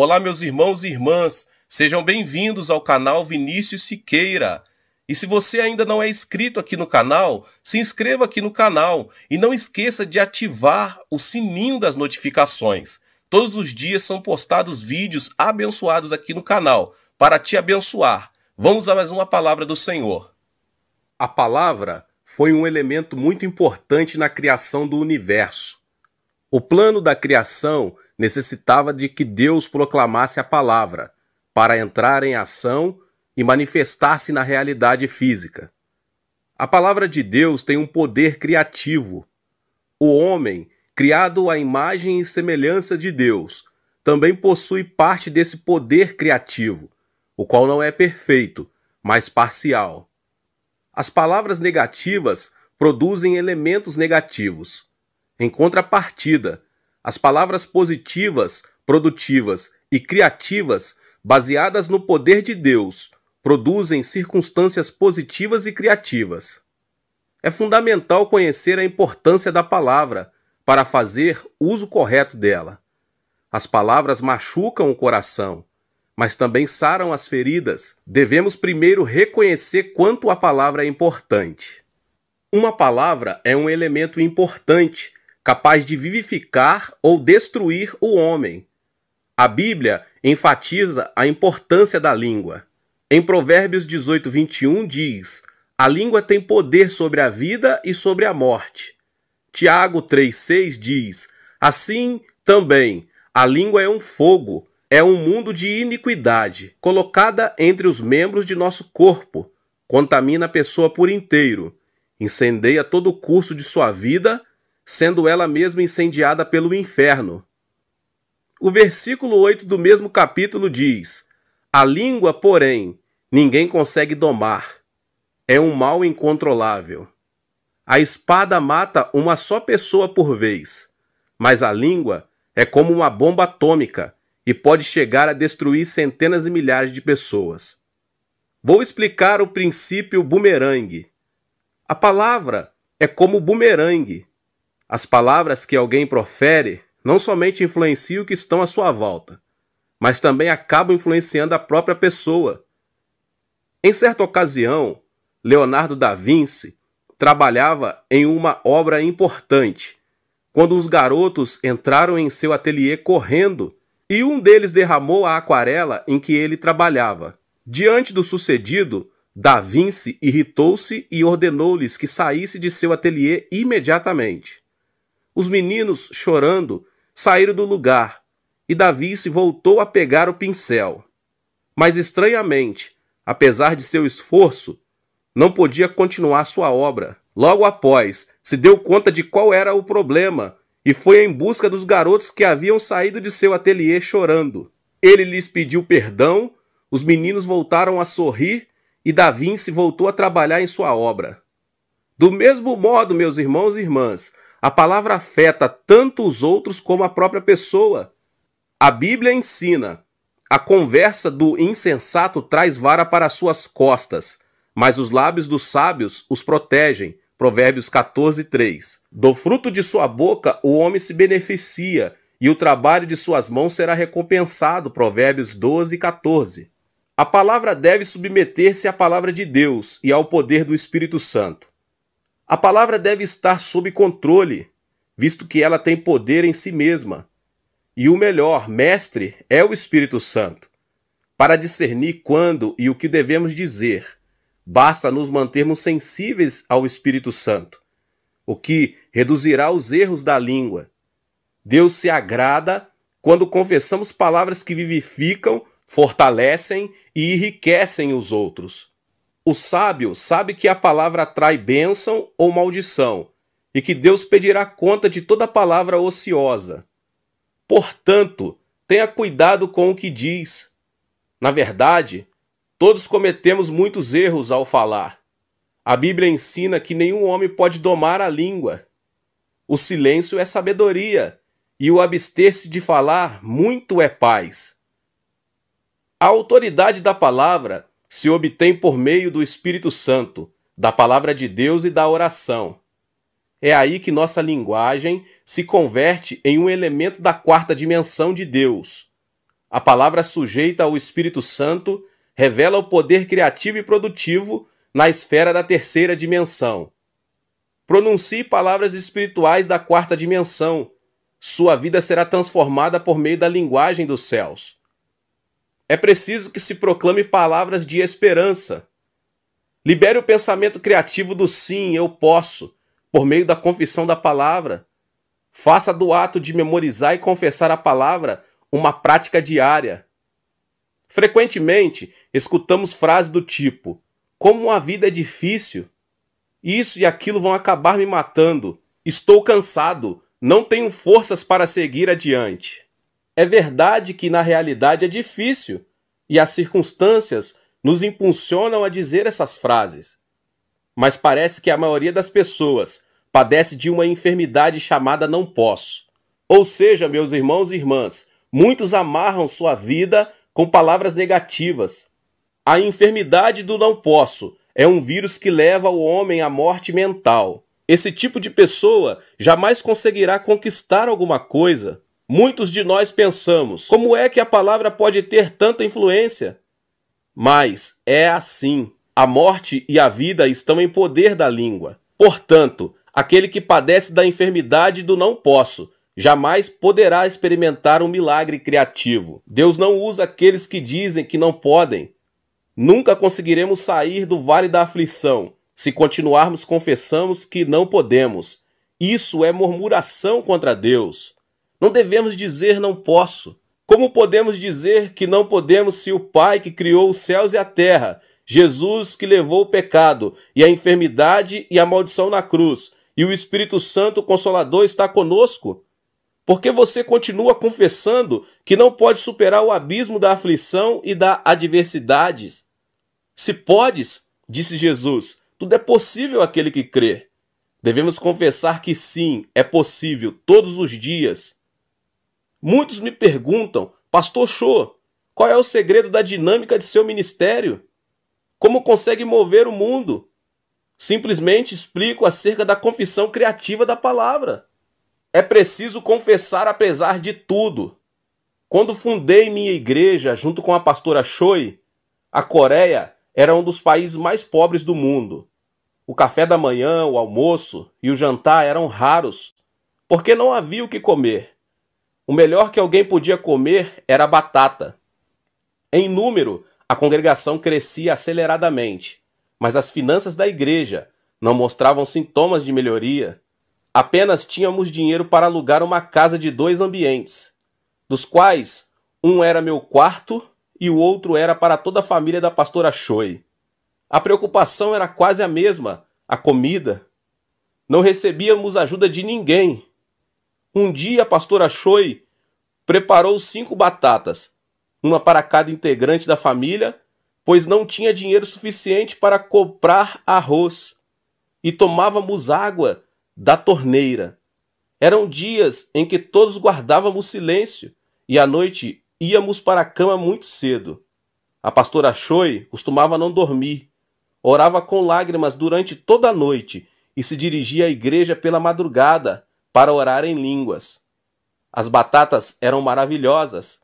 Olá, meus irmãos e irmãs, sejam bem-vindos ao canal Vinícius Siqueira. E se você ainda não é inscrito aqui no canal, se inscreva aqui no canal e não esqueça de ativar o sininho das notificações. Todos os dias são postados vídeos abençoados aqui no canal para te abençoar. Vamos a mais uma palavra do Senhor. A palavra foi um elemento muito importante na criação do universo. O plano da criação necessitava de que Deus proclamasse a palavra para entrar em ação e manifestar-se na realidade física. A palavra de Deus tem um poder criativo. O homem, criado à imagem e semelhança de Deus, também possui parte desse poder criativo, o qual não é perfeito, mas parcial. As palavras negativas produzem elementos negativos. Em contrapartida, as palavras positivas, produtivas e criativas, baseadas no poder de Deus, produzem circunstâncias positivas e criativas. É fundamental conhecer a importância da palavra para fazer uso correto dela. As palavras machucam o coração, mas também saram as feridas. Devemos primeiro reconhecer quanto a palavra é importante. Uma palavra é um elemento importante capaz de vivificar ou destruir o homem. A Bíblia enfatiza a importância da língua. Em Provérbios 18, 21 diz: A língua tem poder sobre a vida e sobre a morte. Tiago 3,6 diz: Assim também, a língua é um fogo, é um mundo de iniquidade, colocada entre os membros de nosso corpo, contamina a pessoa por inteiro, incendeia todo o curso de sua vida sendo ela mesma incendiada pelo inferno. O versículo 8 do mesmo capítulo diz: A língua, porém, ninguém consegue domar. É um mal incontrolável. A espada mata uma só pessoa por vez, mas a língua é como uma bomba atômica e pode chegar a destruir centenas e milhares de pessoas. Vou explicar o princípio bumerangue. A palavra é como bumerangue. As palavras que alguém profere não somente influenciam o que estão à sua volta, mas também acabam influenciando a própria pessoa. Em certa ocasião, Leonardo da Vinci trabalhava em uma obra importante, quando os garotos entraram em seu ateliê correndo e um deles derramou a aquarela em que ele trabalhava. Diante do sucedido, Da Vinci irritou-se e ordenou-lhes que saísse de seu ateliê imediatamente. Os meninos, chorando, saíram do lugar e Davi se voltou a pegar o pincel. Mas estranhamente, apesar de seu esforço, não podia continuar sua obra. Logo após, se deu conta de qual era o problema e foi em busca dos garotos que haviam saído de seu ateliê chorando. Ele lhes pediu perdão, os meninos voltaram a sorrir e Davi se voltou a trabalhar em sua obra. Do mesmo modo, meus irmãos e irmãs, a palavra afeta tanto os outros como a própria pessoa. A Bíblia ensina: a conversa do insensato traz vara para suas costas, mas os lábios dos sábios os protegem. Provérbios 14, 3. Do fruto de sua boca o homem se beneficia, e o trabalho de suas mãos será recompensado. Provérbios 12, 14. A palavra deve submeter-se à palavra de Deus e ao poder do Espírito Santo. A palavra deve estar sob controle, visto que ela tem poder em si mesma. E o melhor mestre é o Espírito Santo. Para discernir quando e o que devemos dizer, basta nos mantermos sensíveis ao Espírito Santo, o que reduzirá os erros da língua. Deus se agrada quando confessamos palavras que vivificam, fortalecem e enriquecem os outros. O sábio sabe que a palavra atrai bênção ou maldição, e que Deus pedirá conta de toda palavra ociosa. Portanto, tenha cuidado com o que diz. Na verdade, todos cometemos muitos erros ao falar. A Bíblia ensina que nenhum homem pode domar a língua. O silêncio é sabedoria, e o abster-se de falar muito é paz. A autoridade da palavra se obtém por meio do Espírito Santo, da palavra de Deus e da oração. É aí que nossa linguagem se converte em um elemento da quarta dimensão de Deus. A palavra sujeita ao Espírito Santo revela o poder criativo e produtivo na esfera da terceira dimensão. Pronuncie palavras espirituais da quarta dimensão. Sua vida será transformada por meio da linguagem dos céus. É preciso que se proclame palavras de esperança. Libere o pensamento criativo do sim, eu posso, por meio da confissão da palavra. Faça do ato de memorizar e confessar a palavra uma prática diária. Frequentemente escutamos frases do tipo: Como a vida é difícil. Isso e aquilo vão acabar me matando. Estou cansado, não tenho forças para seguir adiante. É verdade que na realidade é difícil e as circunstâncias nos impulsionam a dizer essas frases. Mas parece que a maioria das pessoas padece de uma enfermidade chamada não posso. Ou seja, meus irmãos e irmãs, muitos amarram sua vida com palavras negativas. A enfermidade do não posso é um vírus que leva o homem à morte mental. Esse tipo de pessoa jamais conseguirá conquistar alguma coisa, Muitos de nós pensamos: como é que a palavra pode ter tanta influência? Mas é assim. A morte e a vida estão em poder da língua. Portanto, aquele que padece da enfermidade do não posso jamais poderá experimentar um milagre criativo. Deus não usa aqueles que dizem que não podem. Nunca conseguiremos sair do vale da aflição se continuarmos confessamos que não podemos. Isso é murmuração contra Deus. Não devemos dizer não posso. Como podemos dizer que não podemos se o Pai que criou os céus e a terra, Jesus que levou o pecado e a enfermidade e a maldição na cruz, e o Espírito Santo Consolador está conosco? Porque você continua confessando que não pode superar o abismo da aflição e da adversidade. Se podes, disse Jesus, tudo é possível àquele que crê. Devemos confessar que sim, é possível todos os dias. Muitos me perguntam, Pastor Cho, qual é o segredo da dinâmica de seu ministério? Como consegue mover o mundo? Simplesmente explico acerca da confissão criativa da palavra. É preciso confessar apesar de tudo. Quando fundei minha igreja junto com a pastora Choi, a Coreia era um dos países mais pobres do mundo. O café da manhã, o almoço e o jantar eram raros, porque não havia o que comer. O melhor que alguém podia comer era batata. Em número, a congregação crescia aceleradamente, mas as finanças da igreja não mostravam sintomas de melhoria. Apenas tínhamos dinheiro para alugar uma casa de dois ambientes, dos quais um era meu quarto e o outro era para toda a família da pastora Choi. A preocupação era quase a mesma, a comida. Não recebíamos ajuda de ninguém um dia a pastora Choi preparou cinco batatas, uma para cada integrante da família, pois não tinha dinheiro suficiente para comprar arroz, e tomávamos água da torneira. Eram dias em que todos guardávamos silêncio e à noite íamos para a cama muito cedo. A pastora Choi costumava não dormir, orava com lágrimas durante toda a noite e se dirigia à igreja pela madrugada para orar em línguas. As batatas eram maravilhosas,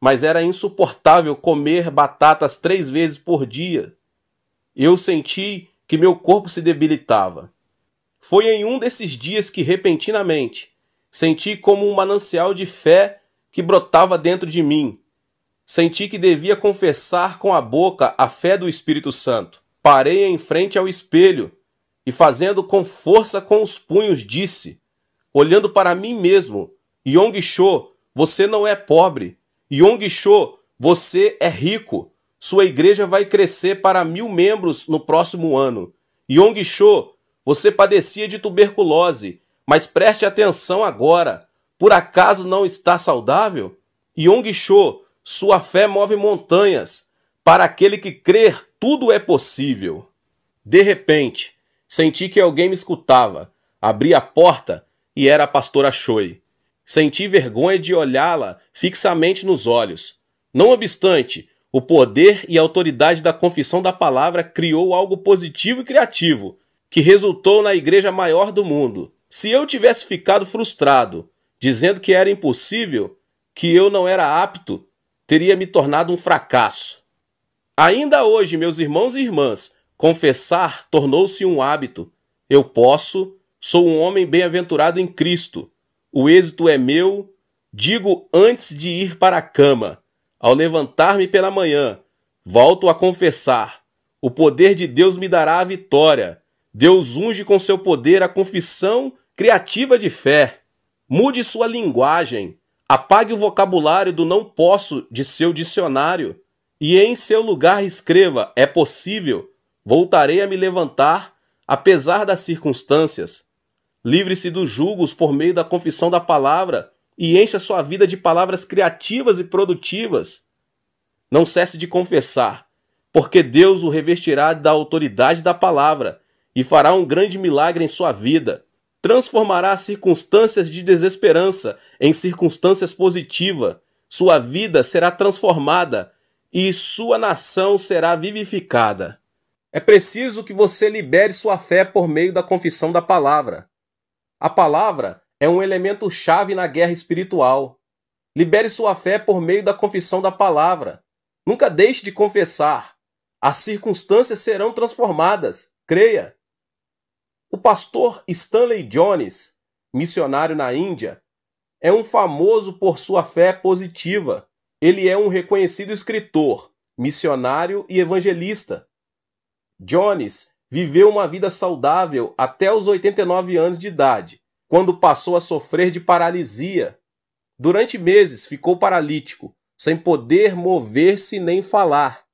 mas era insuportável comer batatas três vezes por dia. Eu senti que meu corpo se debilitava. Foi em um desses dias que, repentinamente, senti como um manancial de fé que brotava dentro de mim. Senti que devia confessar com a boca a fé do Espírito Santo. Parei em frente ao espelho e, fazendo com força com os punhos, disse: olhando para mim mesmo. Yong Cho, você não é pobre. Yong Cho, você é rico. Sua igreja vai crescer para mil membros no próximo ano. Yong Cho, você padecia de tuberculose, mas preste atenção agora. Por acaso não está saudável? Yong Cho, sua fé move montanhas. Para aquele que crer, tudo é possível. De repente, senti que alguém me escutava. Abri a porta e era a pastora Choi. Senti vergonha de olhá-la fixamente nos olhos. Não obstante, o poder e a autoridade da confissão da palavra criou algo positivo e criativo, que resultou na igreja maior do mundo. Se eu tivesse ficado frustrado, dizendo que era impossível, que eu não era apto, teria me tornado um fracasso. Ainda hoje, meus irmãos e irmãs, confessar tornou-se um hábito. Eu posso, Sou um homem bem-aventurado em Cristo. O êxito é meu, digo antes de ir para a cama. Ao levantar-me pela manhã, volto a confessar. O poder de Deus me dará a vitória. Deus unge com seu poder a confissão criativa de fé. Mude sua linguagem. Apague o vocabulário do não posso de seu dicionário. E em seu lugar escreva: é possível. Voltarei a me levantar, apesar das circunstâncias. Livre-se dos julgos por meio da confissão da palavra e encha sua vida de palavras criativas e produtivas. Não cesse de confessar, porque Deus o revestirá da autoridade da palavra e fará um grande milagre em sua vida. Transformará circunstâncias de desesperança em circunstâncias positivas. Sua vida será transformada e sua nação será vivificada. É preciso que você libere sua fé por meio da confissão da palavra. A palavra é um elemento chave na guerra espiritual. Libere sua fé por meio da confissão da palavra. Nunca deixe de confessar. As circunstâncias serão transformadas. Creia. O pastor Stanley Jones, missionário na Índia, é um famoso por sua fé positiva. Ele é um reconhecido escritor, missionário e evangelista. Jones viveu uma vida saudável até os 89 anos de idade, quando passou a sofrer de paralisia. Durante meses ficou paralítico, sem poder mover-se nem falar.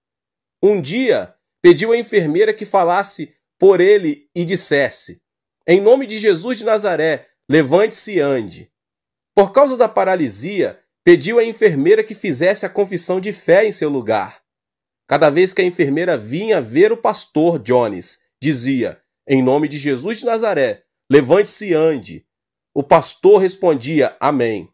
Um dia, pediu à enfermeira que falasse por ele e dissesse: Em nome de Jesus de Nazaré, levante-se e ande. Por causa da paralisia, pediu à enfermeira que fizesse a confissão de fé em seu lugar. Cada vez que a enfermeira vinha ver o pastor Jones, dizia: Em nome de Jesus de Nazaré, levante-se e ande. O pastor respondia: Amém.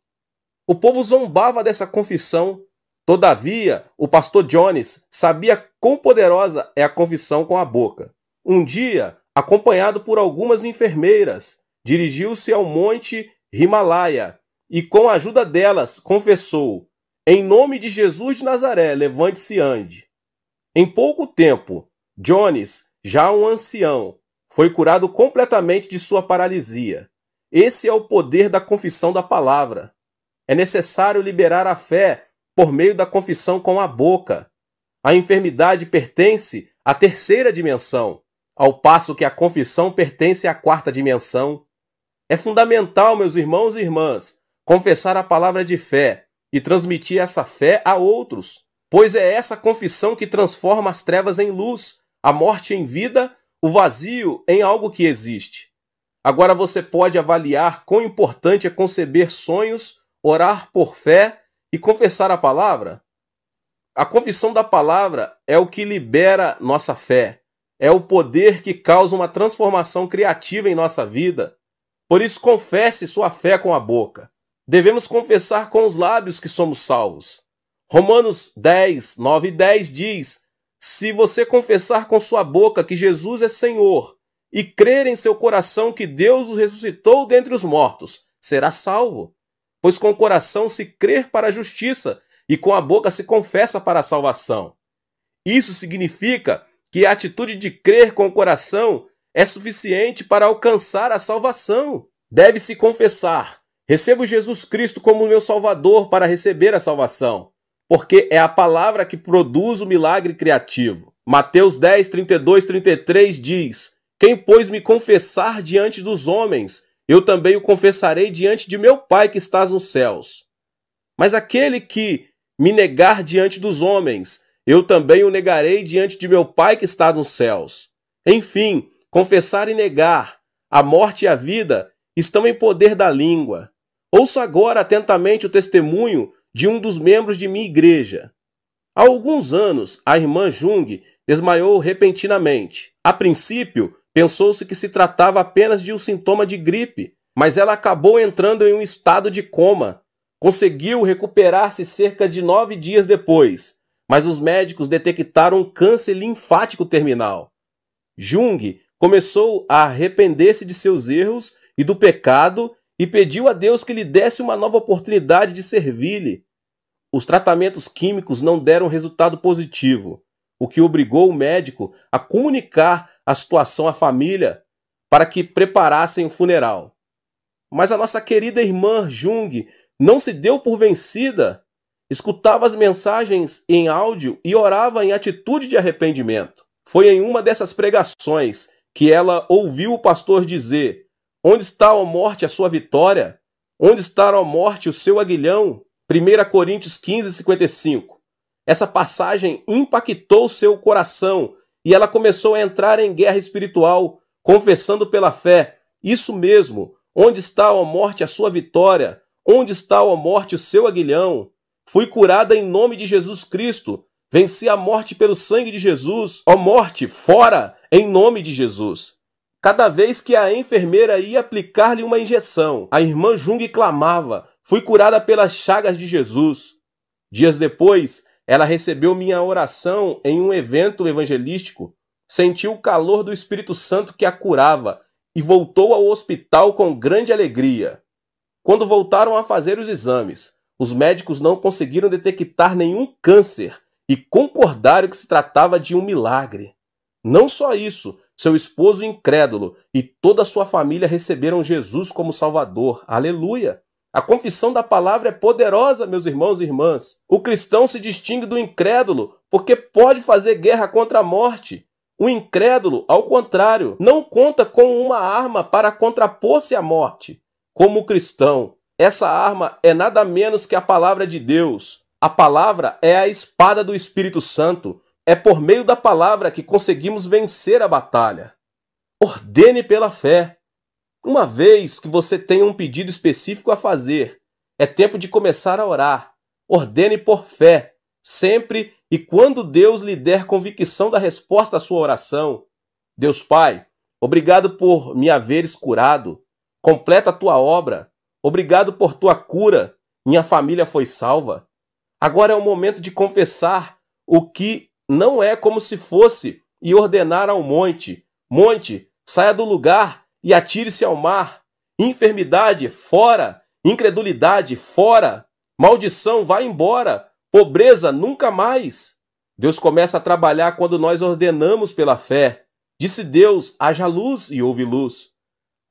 O povo zombava dessa confissão. Todavia, o pastor Jones sabia quão poderosa é a confissão com a boca. Um dia, acompanhado por algumas enfermeiras, dirigiu-se ao monte Himalaia e, com a ajuda delas, confessou: Em nome de Jesus de Nazaré, levante-se e ande. Em pouco tempo, Jones já um ancião foi curado completamente de sua paralisia. Esse é o poder da confissão da palavra. É necessário liberar a fé por meio da confissão com a boca. A enfermidade pertence à terceira dimensão, ao passo que a confissão pertence à quarta dimensão. É fundamental, meus irmãos e irmãs, confessar a palavra de fé e transmitir essa fé a outros, pois é essa confissão que transforma as trevas em luz a morte em vida, o vazio em algo que existe. Agora você pode avaliar quão importante é conceber sonhos, orar por fé e confessar a palavra? A confissão da palavra é o que libera nossa fé, é o poder que causa uma transformação criativa em nossa vida. Por isso, confesse sua fé com a boca. Devemos confessar com os lábios que somos salvos. Romanos 10, 9 e 10 diz se você confessar com sua boca que Jesus é Senhor e crer em seu coração que Deus o ressuscitou dentre os mortos, será salvo. Pois com o coração se crer para a justiça e com a boca se confessa para a salvação. Isso significa que a atitude de crer com o coração é suficiente para alcançar a salvação. Deve-se confessar: recebo Jesus Cristo como meu Salvador para receber a salvação porque é a palavra que produz o milagre criativo. Mateus 10, 32, 33 diz: Quem, pois, me confessar diante dos homens, eu também o confessarei diante de meu Pai que estás nos céus. Mas aquele que me negar diante dos homens, eu também o negarei diante de meu Pai que está nos céus. Enfim, confessar e negar, a morte e a vida estão em poder da língua. Ouço agora atentamente o testemunho de um dos membros de minha igreja. Há alguns anos, a irmã Jung desmaiou repentinamente. A princípio, pensou-se que se tratava apenas de um sintoma de gripe, mas ela acabou entrando em um estado de coma. Conseguiu recuperar-se cerca de nove dias depois, mas os médicos detectaram um câncer linfático terminal. Jung começou a arrepender-se de seus erros e do pecado e pediu a Deus que lhe desse uma nova oportunidade de servir-lhe. Os tratamentos químicos não deram resultado positivo, o que obrigou o médico a comunicar a situação à família para que preparassem o funeral. Mas a nossa querida irmã Jung não se deu por vencida escutava as mensagens em áudio e orava em atitude de arrependimento. Foi em uma dessas pregações que ela ouviu o pastor dizer: Onde está, a morte, a sua vitória? Onde está, a morte, o seu aguilhão? 1 Coríntios 15, 55. Essa passagem impactou seu coração e ela começou a entrar em guerra espiritual, confessando pela fé. Isso mesmo. Onde está, a morte, a sua vitória? Onde está, a morte, o seu aguilhão? Fui curada em nome de Jesus Cristo. Venci a morte pelo sangue de Jesus. Ó morte, fora, em nome de Jesus. Cada vez que a enfermeira ia aplicar-lhe uma injeção, a irmã Jung clamava: Fui curada pelas chagas de Jesus. Dias depois, ela recebeu minha oração em um evento evangelístico, sentiu o calor do Espírito Santo que a curava e voltou ao hospital com grande alegria. Quando voltaram a fazer os exames, os médicos não conseguiram detectar nenhum câncer e concordaram que se tratava de um milagre. Não só isso, seu esposo incrédulo e toda a sua família receberam Jesus como Salvador. Aleluia! A confissão da palavra é poderosa, meus irmãos e irmãs. O cristão se distingue do incrédulo porque pode fazer guerra contra a morte. O incrédulo, ao contrário, não conta com uma arma para contrapor-se à morte. Como cristão, essa arma é nada menos que a palavra de Deus. A palavra é a espada do Espírito Santo é por meio da palavra que conseguimos vencer a batalha. Ordene pela fé. Uma vez que você tem um pedido específico a fazer, é tempo de começar a orar. Ordene por fé, sempre e quando Deus lhe der convicção da resposta à sua oração. Deus Pai, obrigado por me haveres curado. Completa a tua obra. Obrigado por tua cura. Minha família foi salva. Agora é o momento de confessar o que não é como se fosse e ordenar ao monte: Monte, saia do lugar e atire-se ao mar. Enfermidade, fora. Incredulidade, fora. Maldição, vá embora. Pobreza, nunca mais. Deus começa a trabalhar quando nós ordenamos pela fé. Disse Deus: haja luz e houve luz.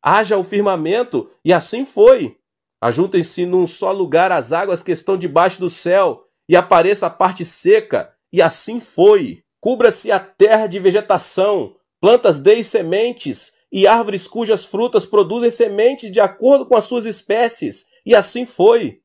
Haja o firmamento, e assim foi. Ajuntem-se num só lugar as águas que estão debaixo do céu, e apareça a parte seca, e assim foi. Cubra-se a terra de vegetação, plantas deis sementes, e árvores cujas frutas produzem sementes de acordo com as suas espécies. E assim foi.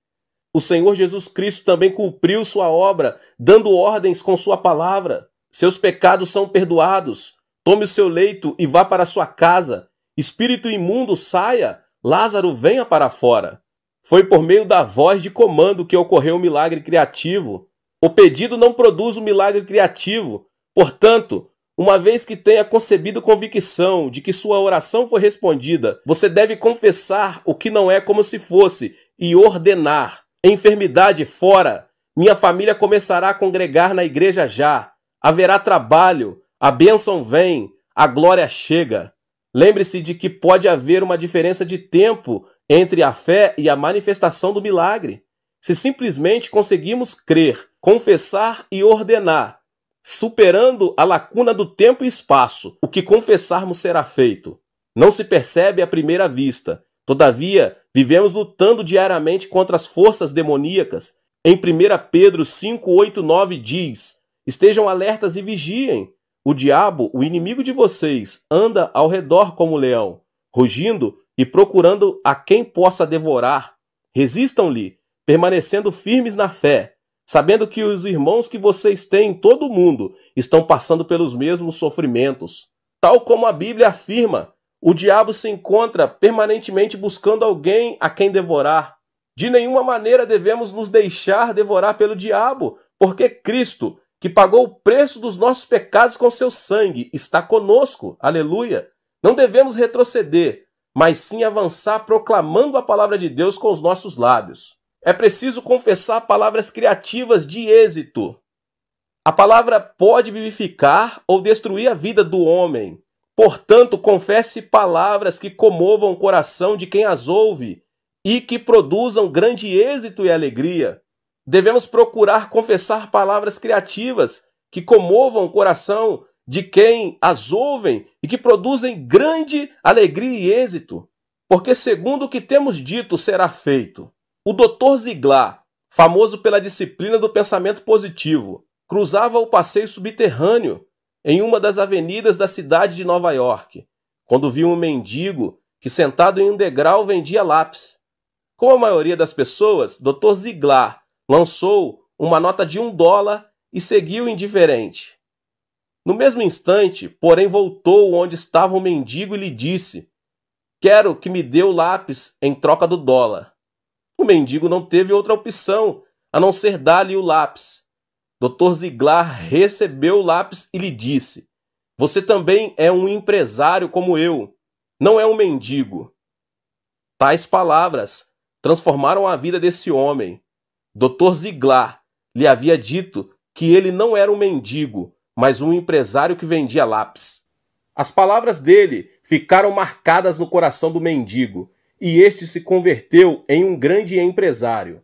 O Senhor Jesus Cristo também cumpriu sua obra, dando ordens com sua palavra. Seus pecados são perdoados. Tome o seu leito e vá para sua casa. Espírito imundo, saia. Lázaro, venha para fora. Foi por meio da voz de comando que ocorreu o milagre criativo. O pedido não produz um milagre criativo. Portanto, uma vez que tenha concebido convicção de que sua oração foi respondida, você deve confessar o que não é como se fosse e ordenar: enfermidade fora. Minha família começará a congregar na igreja já. Haverá trabalho, a bênção vem, a glória chega. Lembre-se de que pode haver uma diferença de tempo entre a fé e a manifestação do milagre. Se simplesmente conseguimos crer confessar e ordenar, superando a lacuna do tempo e espaço, o que confessarmos será feito. Não se percebe à primeira vista. Todavia, vivemos lutando diariamente contra as forças demoníacas. Em 1 Pedro 5:8-9 diz: Estejam alertas e vigiem. O diabo, o inimigo de vocês, anda ao redor como leão, rugindo e procurando a quem possa devorar. Resistam-lhe, permanecendo firmes na fé sabendo que os irmãos que vocês têm em todo o mundo estão passando pelos mesmos sofrimentos. Tal como a Bíblia afirma, o diabo se encontra permanentemente buscando alguém a quem devorar. De nenhuma maneira devemos nos deixar devorar pelo diabo, porque Cristo, que pagou o preço dos nossos pecados com seu sangue, está conosco. Aleluia! Não devemos retroceder, mas sim avançar proclamando a palavra de Deus com os nossos lábios. É preciso confessar palavras criativas de êxito. A palavra pode vivificar ou destruir a vida do homem. Portanto, confesse palavras que comovam o coração de quem as ouve e que produzam grande êxito e alegria. Devemos procurar confessar palavras criativas que comovam o coração de quem as ouvem e que produzem grande alegria e êxito, porque, segundo o que temos dito, será feito. O Dr. Ziglar, famoso pela disciplina do pensamento positivo, cruzava o passeio subterrâneo em uma das avenidas da cidade de Nova York, quando viu um mendigo que sentado em um degrau vendia lápis. Como a maioria das pessoas, Dr. Ziglar lançou uma nota de um dólar e seguiu indiferente. No mesmo instante, porém, voltou onde estava o mendigo e lhe disse: Quero que me dê o lápis em troca do dólar. O mendigo não teve outra opção a não ser dar-lhe o lápis. Dr. Ziglar recebeu o lápis e lhe disse: Você também é um empresário como eu, não é um mendigo. Tais palavras transformaram a vida desse homem. Dr. Ziglar lhe havia dito que ele não era um mendigo, mas um empresário que vendia lápis. As palavras dele ficaram marcadas no coração do mendigo e este se converteu em um grande empresário.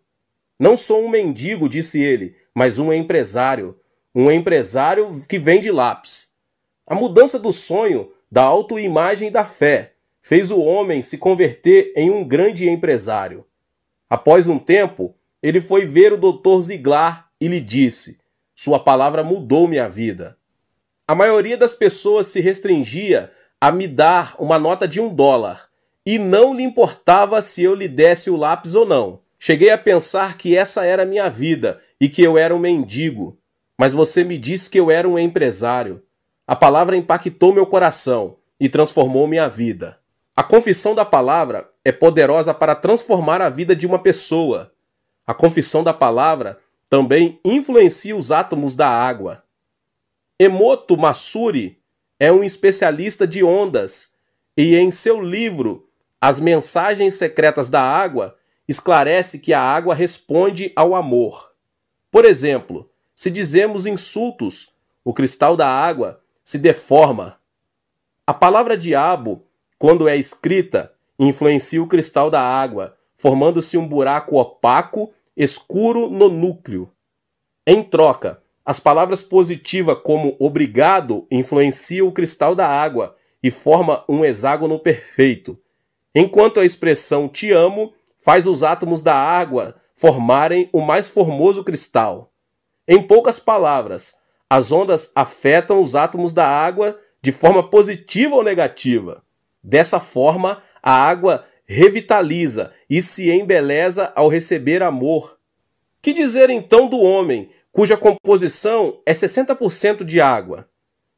Não sou um mendigo, disse ele, mas um empresário, um empresário que vende lápis. A mudança do sonho, da autoimagem e da fé fez o homem se converter em um grande empresário. Após um tempo, ele foi ver o doutor Ziglar e lhe disse: Sua palavra mudou minha vida. A maioria das pessoas se restringia a me dar uma nota de um dólar e não lhe importava se eu lhe desse o lápis ou não. Cheguei a pensar que essa era a minha vida e que eu era um mendigo, mas você me disse que eu era um empresário. A palavra impactou meu coração e transformou minha vida. A confissão da palavra é poderosa para transformar a vida de uma pessoa. A confissão da palavra também influencia os átomos da água. Emoto Masuri é um especialista de ondas e em seu livro as mensagens secretas da água esclarece que a água responde ao amor. Por exemplo, se dizemos insultos, o cristal da água se deforma. A palavra diabo, quando é escrita, influencia o cristal da água, formando-se um buraco opaco, escuro no núcleo. Em troca, as palavras positivas como obrigado influenciam o cristal da água e forma um hexágono perfeito enquanto a expressão te amo faz os átomos da água formarem o mais formoso cristal. Em poucas palavras, as ondas afetam os átomos da água de forma positiva ou negativa. Dessa forma, a água revitaliza e se embeleza ao receber amor. Que dizer então do homem, cuja composição é 60% de água?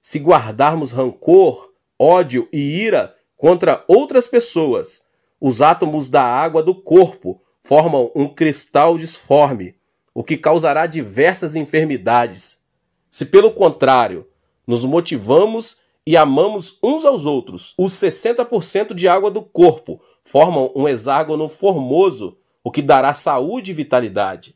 Se guardarmos rancor, ódio e ira, contra outras pessoas. Os átomos da água do corpo formam um cristal disforme, o que causará diversas enfermidades. Se, pelo contrário, nos motivamos e amamos uns aos outros, os 60% de água do corpo formam um hexágono formoso, o que dará saúde e vitalidade.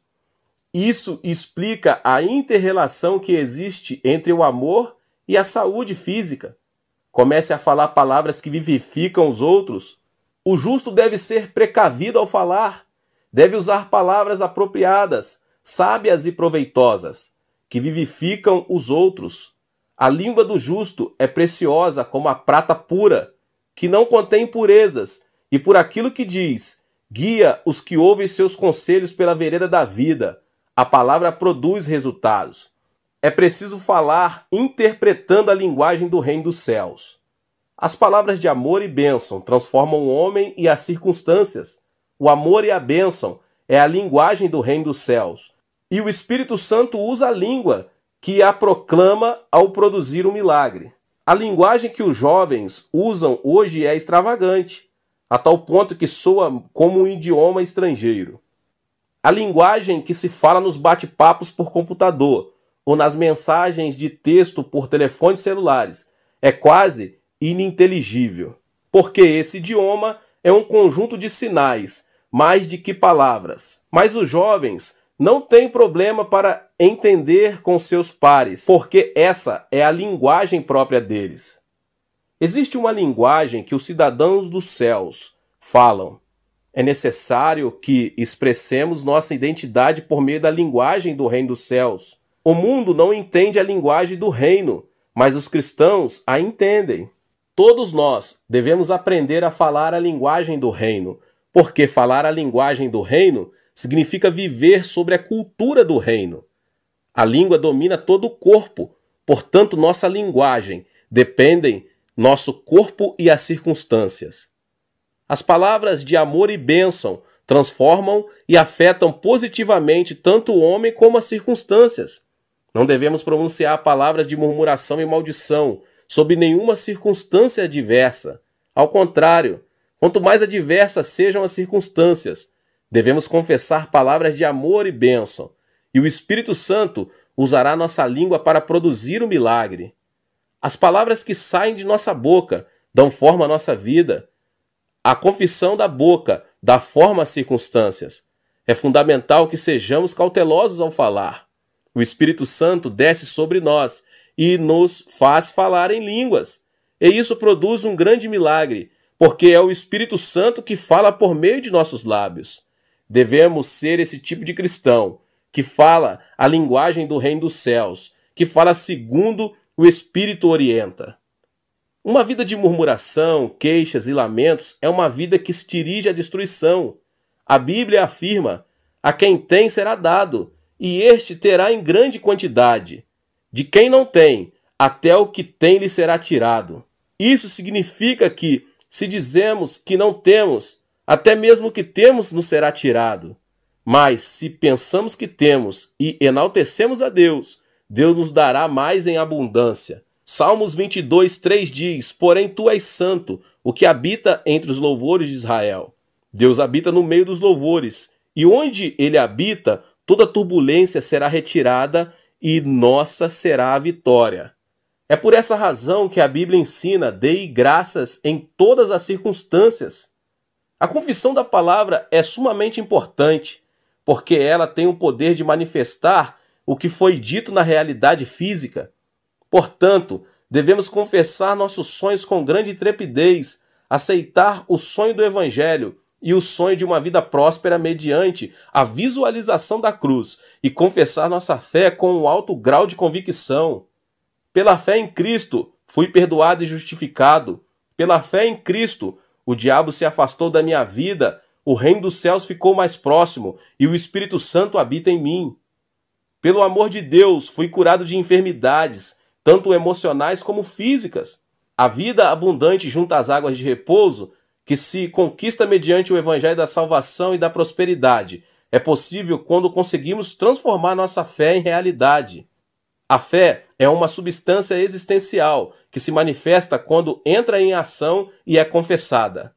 Isso explica a interrelação que existe entre o amor e a saúde física comece a falar palavras que vivificam os outros, o justo deve ser precavido ao falar, deve usar palavras apropriadas, sábias e proveitosas, que vivificam os outros. A língua do justo é preciosa como a prata pura, que não contém impurezas, e por aquilo que diz, guia os que ouvem seus conselhos pela vereda da vida. A palavra produz resultados. É preciso falar interpretando a linguagem do reino dos céus. As palavras de amor e bênção transformam o homem e as circunstâncias. O amor e a bênção é a linguagem do reino dos céus. E o Espírito Santo usa a língua que a proclama ao produzir o um milagre. A linguagem que os jovens usam hoje é extravagante, a tal ponto que soa como um idioma estrangeiro. A linguagem que se fala nos bate-papos por computador ou nas mensagens de texto por telefones celulares. É quase ininteligível, porque esse idioma é um conjunto de sinais, mais de que palavras. Mas os jovens não têm problema para entender com seus pares, porque essa é a linguagem própria deles. Existe uma linguagem que os cidadãos dos céus falam. É necessário que expressemos nossa identidade por meio da linguagem do Reino dos Céus. O mundo não entende a linguagem do reino, mas os cristãos a entendem. Todos nós devemos aprender a falar a linguagem do reino, porque falar a linguagem do reino significa viver sobre a cultura do reino. A língua domina todo o corpo, portanto, nossa linguagem dependem nosso corpo e as circunstâncias. As palavras de amor e bênção transformam e afetam positivamente tanto o homem como as circunstâncias. Não devemos pronunciar palavras de murmuração e maldição, sob nenhuma circunstância adversa. Ao contrário, quanto mais adversas sejam as circunstâncias, devemos confessar palavras de amor e bênção, e o Espírito Santo usará nossa língua para produzir o milagre. As palavras que saem de nossa boca dão forma à nossa vida. A confissão da boca dá forma às circunstâncias. É fundamental que sejamos cautelosos ao falar. O Espírito Santo desce sobre nós e nos faz falar em línguas. E isso produz um grande milagre, porque é o Espírito Santo que fala por meio de nossos lábios. Devemos ser esse tipo de cristão que fala a linguagem do reino dos céus, que fala segundo o Espírito orienta. Uma vida de murmuração, queixas e lamentos é uma vida que se dirige à destruição. A Bíblia afirma: a quem tem será dado, e este terá em grande quantidade. De quem não tem, até o que tem lhe será tirado. Isso significa que, se dizemos que não temos, até mesmo o que temos nos será tirado. Mas, se pensamos que temos e enaltecemos a Deus, Deus nos dará mais em abundância. Salmos 22, 3 diz: Porém, tu és santo, o que habita entre os louvores de Israel. Deus habita no meio dos louvores, e onde ele habita, toda turbulência será retirada e nossa será a vitória. É por essa razão que a Bíblia ensina: dei graças em todas as circunstâncias. A confissão da palavra é sumamente importante, porque ela tem o poder de manifestar o que foi dito na realidade física. Portanto, devemos confessar nossos sonhos com grande trepidez, aceitar o sonho do Evangelho e o sonho de uma vida próspera mediante a visualização da cruz e confessar nossa fé com um alto grau de convicção. Pela fé em Cristo, fui perdoado e justificado. Pela fé em Cristo, o diabo se afastou da minha vida, o reino dos céus ficou mais próximo e o Espírito Santo habita em mim. Pelo amor de Deus, fui curado de enfermidades, tanto emocionais como físicas. A vida abundante junto às águas de repouso que se conquista mediante o evangelho da salvação e da prosperidade. É possível quando conseguimos transformar nossa fé em realidade. A fé é uma substância existencial que se manifesta quando entra em ação e é confessada.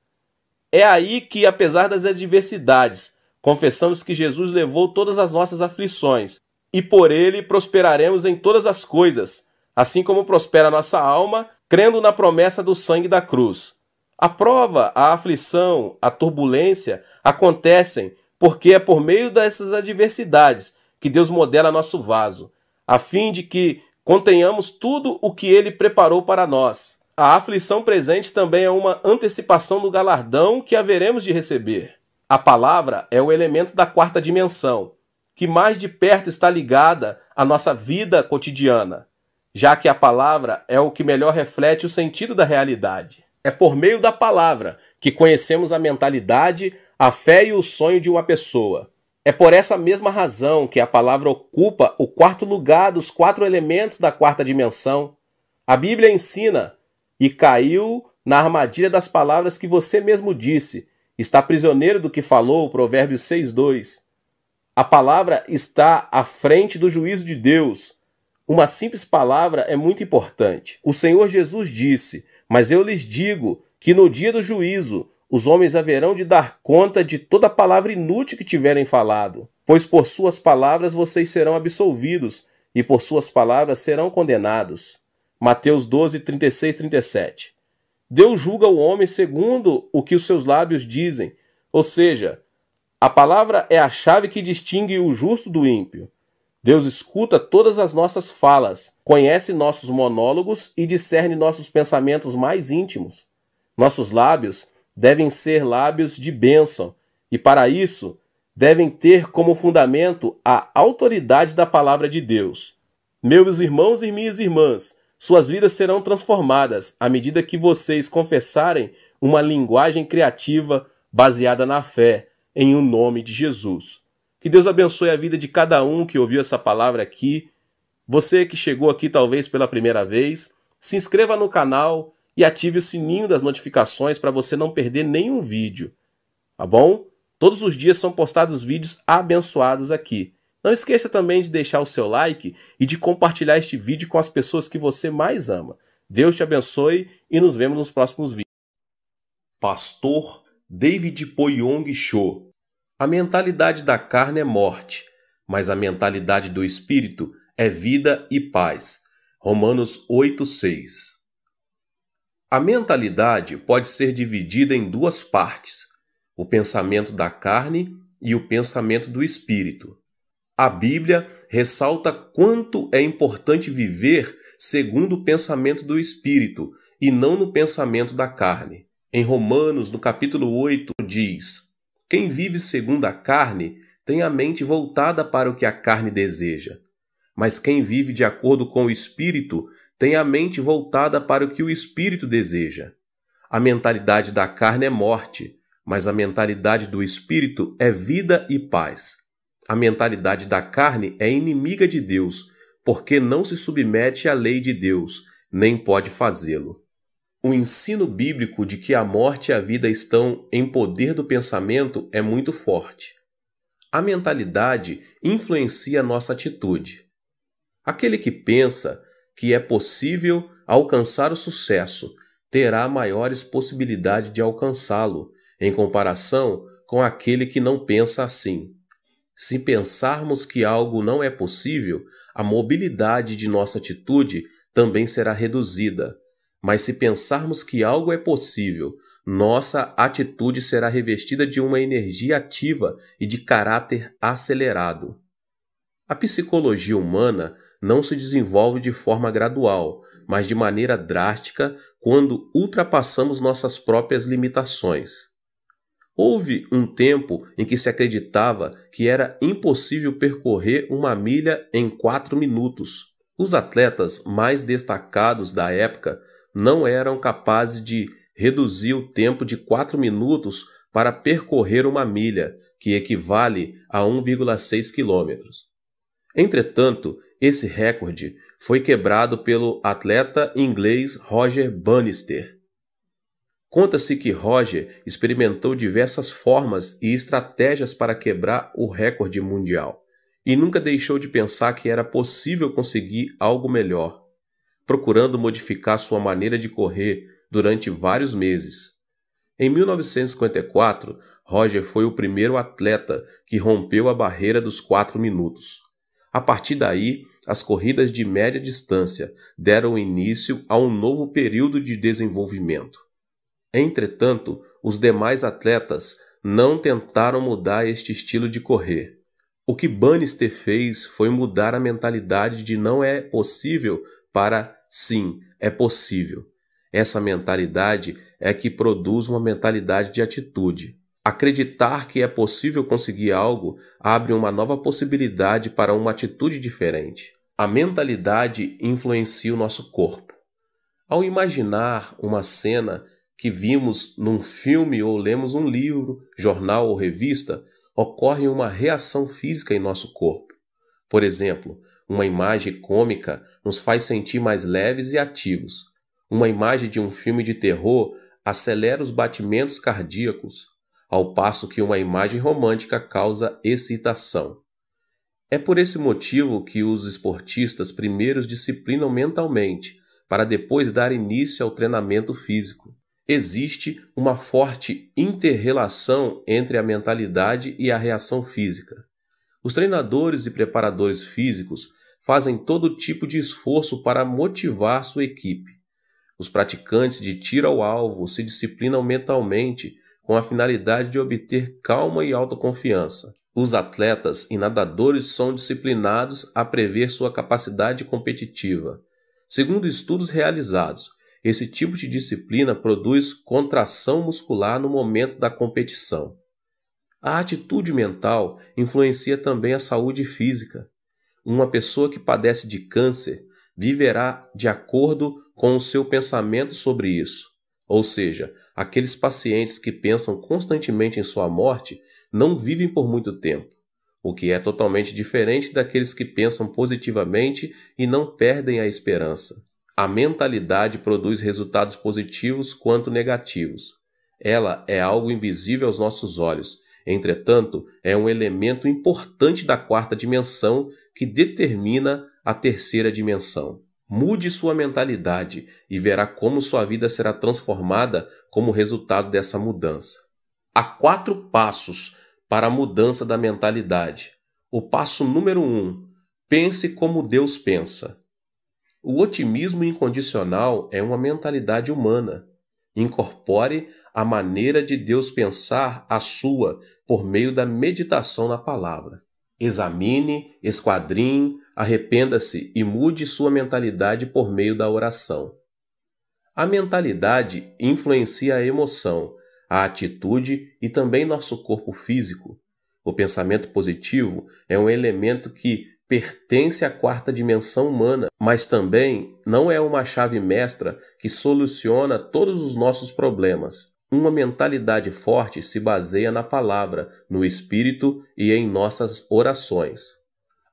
É aí que, apesar das adversidades, confessamos que Jesus levou todas as nossas aflições e por ele prosperaremos em todas as coisas, assim como prospera nossa alma, crendo na promessa do sangue da cruz. A prova, a aflição, a turbulência acontecem porque é por meio dessas adversidades que Deus modela nosso vaso, a fim de que contenhamos tudo o que ele preparou para nós. A aflição presente também é uma antecipação do galardão que haveremos de receber. A palavra é o elemento da quarta dimensão, que mais de perto está ligada à nossa vida cotidiana, já que a palavra é o que melhor reflete o sentido da realidade. É por meio da palavra que conhecemos a mentalidade, a fé e o sonho de uma pessoa. É por essa mesma razão que a palavra ocupa o quarto lugar dos quatro elementos da quarta dimensão. A Bíblia ensina: e caiu na armadilha das palavras que você mesmo disse. Está prisioneiro do que falou, Provérbios 6:2. A palavra está à frente do juízo de Deus. Uma simples palavra é muito importante. O Senhor Jesus disse: mas eu lhes digo que no dia do juízo os homens haverão de dar conta de toda palavra inútil que tiverem falado, pois por suas palavras vocês serão absolvidos e por suas palavras serão condenados. Mateus 12, 36, 37. Deus julga o homem segundo o que os seus lábios dizem, ou seja, a palavra é a chave que distingue o justo do ímpio. Deus escuta todas as nossas falas, conhece nossos monólogos e discerne nossos pensamentos mais íntimos. Nossos lábios devem ser lábios de bênção, e para isso devem ter como fundamento a autoridade da palavra de Deus. Meus irmãos e minhas irmãs, suas vidas serão transformadas à medida que vocês confessarem uma linguagem criativa baseada na fé, em o um nome de Jesus. Que Deus abençoe a vida de cada um que ouviu essa palavra aqui. Você que chegou aqui talvez pela primeira vez, se inscreva no canal e ative o sininho das notificações para você não perder nenhum vídeo. Tá bom? Todos os dias são postados vídeos abençoados aqui. Não esqueça também de deixar o seu like e de compartilhar este vídeo com as pessoas que você mais ama. Deus te abençoe e nos vemos nos próximos vídeos. Pastor David Poyong Cho a mentalidade da carne é morte, mas a mentalidade do espírito é vida e paz. Romanos 8:6. A mentalidade pode ser dividida em duas partes: o pensamento da carne e o pensamento do espírito. A Bíblia ressalta quanto é importante viver segundo o pensamento do espírito e não no pensamento da carne. Em Romanos, no capítulo 8, diz: quem vive segundo a carne tem a mente voltada para o que a carne deseja. Mas quem vive de acordo com o espírito tem a mente voltada para o que o espírito deseja. A mentalidade da carne é morte, mas a mentalidade do espírito é vida e paz. A mentalidade da carne é inimiga de Deus, porque não se submete à lei de Deus, nem pode fazê-lo. O ensino bíblico de que a morte e a vida estão em poder do pensamento é muito forte. A mentalidade influencia nossa atitude. Aquele que pensa que é possível alcançar o sucesso terá maiores possibilidades de alcançá-lo, em comparação com aquele que não pensa assim. Se pensarmos que algo não é possível, a mobilidade de nossa atitude também será reduzida mas se pensarmos que algo é possível, nossa atitude será revestida de uma energia ativa e de caráter acelerado. A psicologia humana não se desenvolve de forma gradual, mas de maneira drástica quando ultrapassamos nossas próprias limitações. Houve um tempo em que se acreditava que era impossível percorrer uma milha em quatro minutos. Os atletas mais destacados da época não eram capazes de reduzir o tempo de 4 minutos para percorrer uma milha, que equivale a 1,6 quilômetros. Entretanto, esse recorde foi quebrado pelo atleta inglês Roger Bannister. Conta-se que Roger experimentou diversas formas e estratégias para quebrar o recorde mundial, e nunca deixou de pensar que era possível conseguir algo melhor procurando modificar sua maneira de correr durante vários meses. Em 1954, Roger foi o primeiro atleta que rompeu a barreira dos 4 minutos. A partir daí, as corridas de média distância deram início a um novo período de desenvolvimento. Entretanto, os demais atletas não tentaram mudar este estilo de correr. O que Bannister fez foi mudar a mentalidade de não é possível para sim, é possível. Essa mentalidade é que produz uma mentalidade de atitude. Acreditar que é possível conseguir algo abre uma nova possibilidade para uma atitude diferente. A mentalidade influencia o nosso corpo. Ao imaginar uma cena que vimos num filme ou lemos um livro, jornal ou revista, ocorre uma reação física em nosso corpo. Por exemplo, uma imagem cômica nos faz sentir mais leves e ativos. Uma imagem de um filme de terror acelera os batimentos cardíacos, ao passo que uma imagem romântica causa excitação. É por esse motivo que os esportistas primeiros disciplinam mentalmente, para depois dar início ao treinamento físico. Existe uma forte interrelação entre a mentalidade e a reação física. Os treinadores e preparadores físicos fazem todo tipo de esforço para motivar sua equipe. Os praticantes de tiro ao alvo se disciplinam mentalmente com a finalidade de obter calma e autoconfiança. Os atletas e nadadores são disciplinados a prever sua capacidade competitiva. Segundo estudos realizados, esse tipo de disciplina produz contração muscular no momento da competição. A atitude mental influencia também a saúde física uma pessoa que padece de câncer viverá de acordo com o seu pensamento sobre isso. Ou seja, aqueles pacientes que pensam constantemente em sua morte não vivem por muito tempo, o que é totalmente diferente daqueles que pensam positivamente e não perdem a esperança. A mentalidade produz resultados positivos quanto negativos. Ela é algo invisível aos nossos olhos, Entretanto, é um elemento importante da quarta dimensão que determina a terceira dimensão. Mude sua mentalidade e verá como sua vida será transformada como resultado dessa mudança. Há quatro passos para a mudança da mentalidade. O passo número um, pense como Deus pensa. O otimismo incondicional é uma mentalidade humana Incorpore a maneira de Deus pensar a sua por meio da meditação na palavra. Examine, esquadrinhe, arrependa-se e mude sua mentalidade por meio da oração. A mentalidade influencia a emoção, a atitude e também nosso corpo físico. O pensamento positivo é um elemento que pertence à quarta dimensão humana, mas também não é uma chave mestra que soluciona todos os nossos problemas. Uma mentalidade forte se baseia na palavra, no espírito e em nossas orações.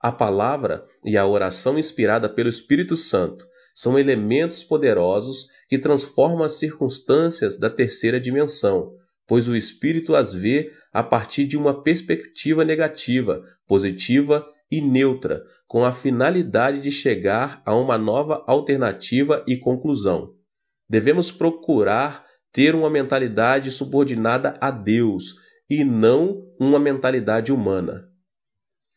A palavra e a oração inspirada pelo Espírito Santo são elementos poderosos que transformam as circunstâncias da terceira dimensão, pois o espírito as vê a partir de uma perspectiva negativa, positiva e neutra, com a finalidade de chegar a uma nova alternativa e conclusão. Devemos procurar ter uma mentalidade subordinada a Deus e não uma mentalidade humana.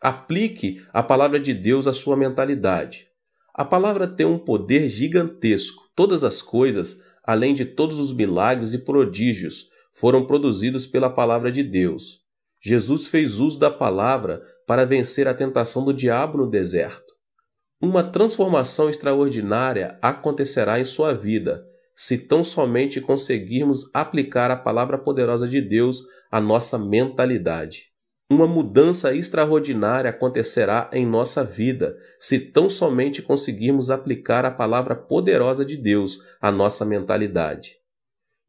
Aplique a palavra de Deus à sua mentalidade. A palavra tem um poder gigantesco. Todas as coisas, além de todos os milagres e prodígios, foram produzidos pela palavra de Deus. Jesus fez uso da palavra para vencer a tentação do diabo no deserto. Uma transformação extraordinária acontecerá em sua vida se tão somente conseguirmos aplicar a palavra poderosa de Deus à nossa mentalidade. Uma mudança extraordinária acontecerá em nossa vida se tão somente conseguirmos aplicar a palavra poderosa de Deus à nossa mentalidade.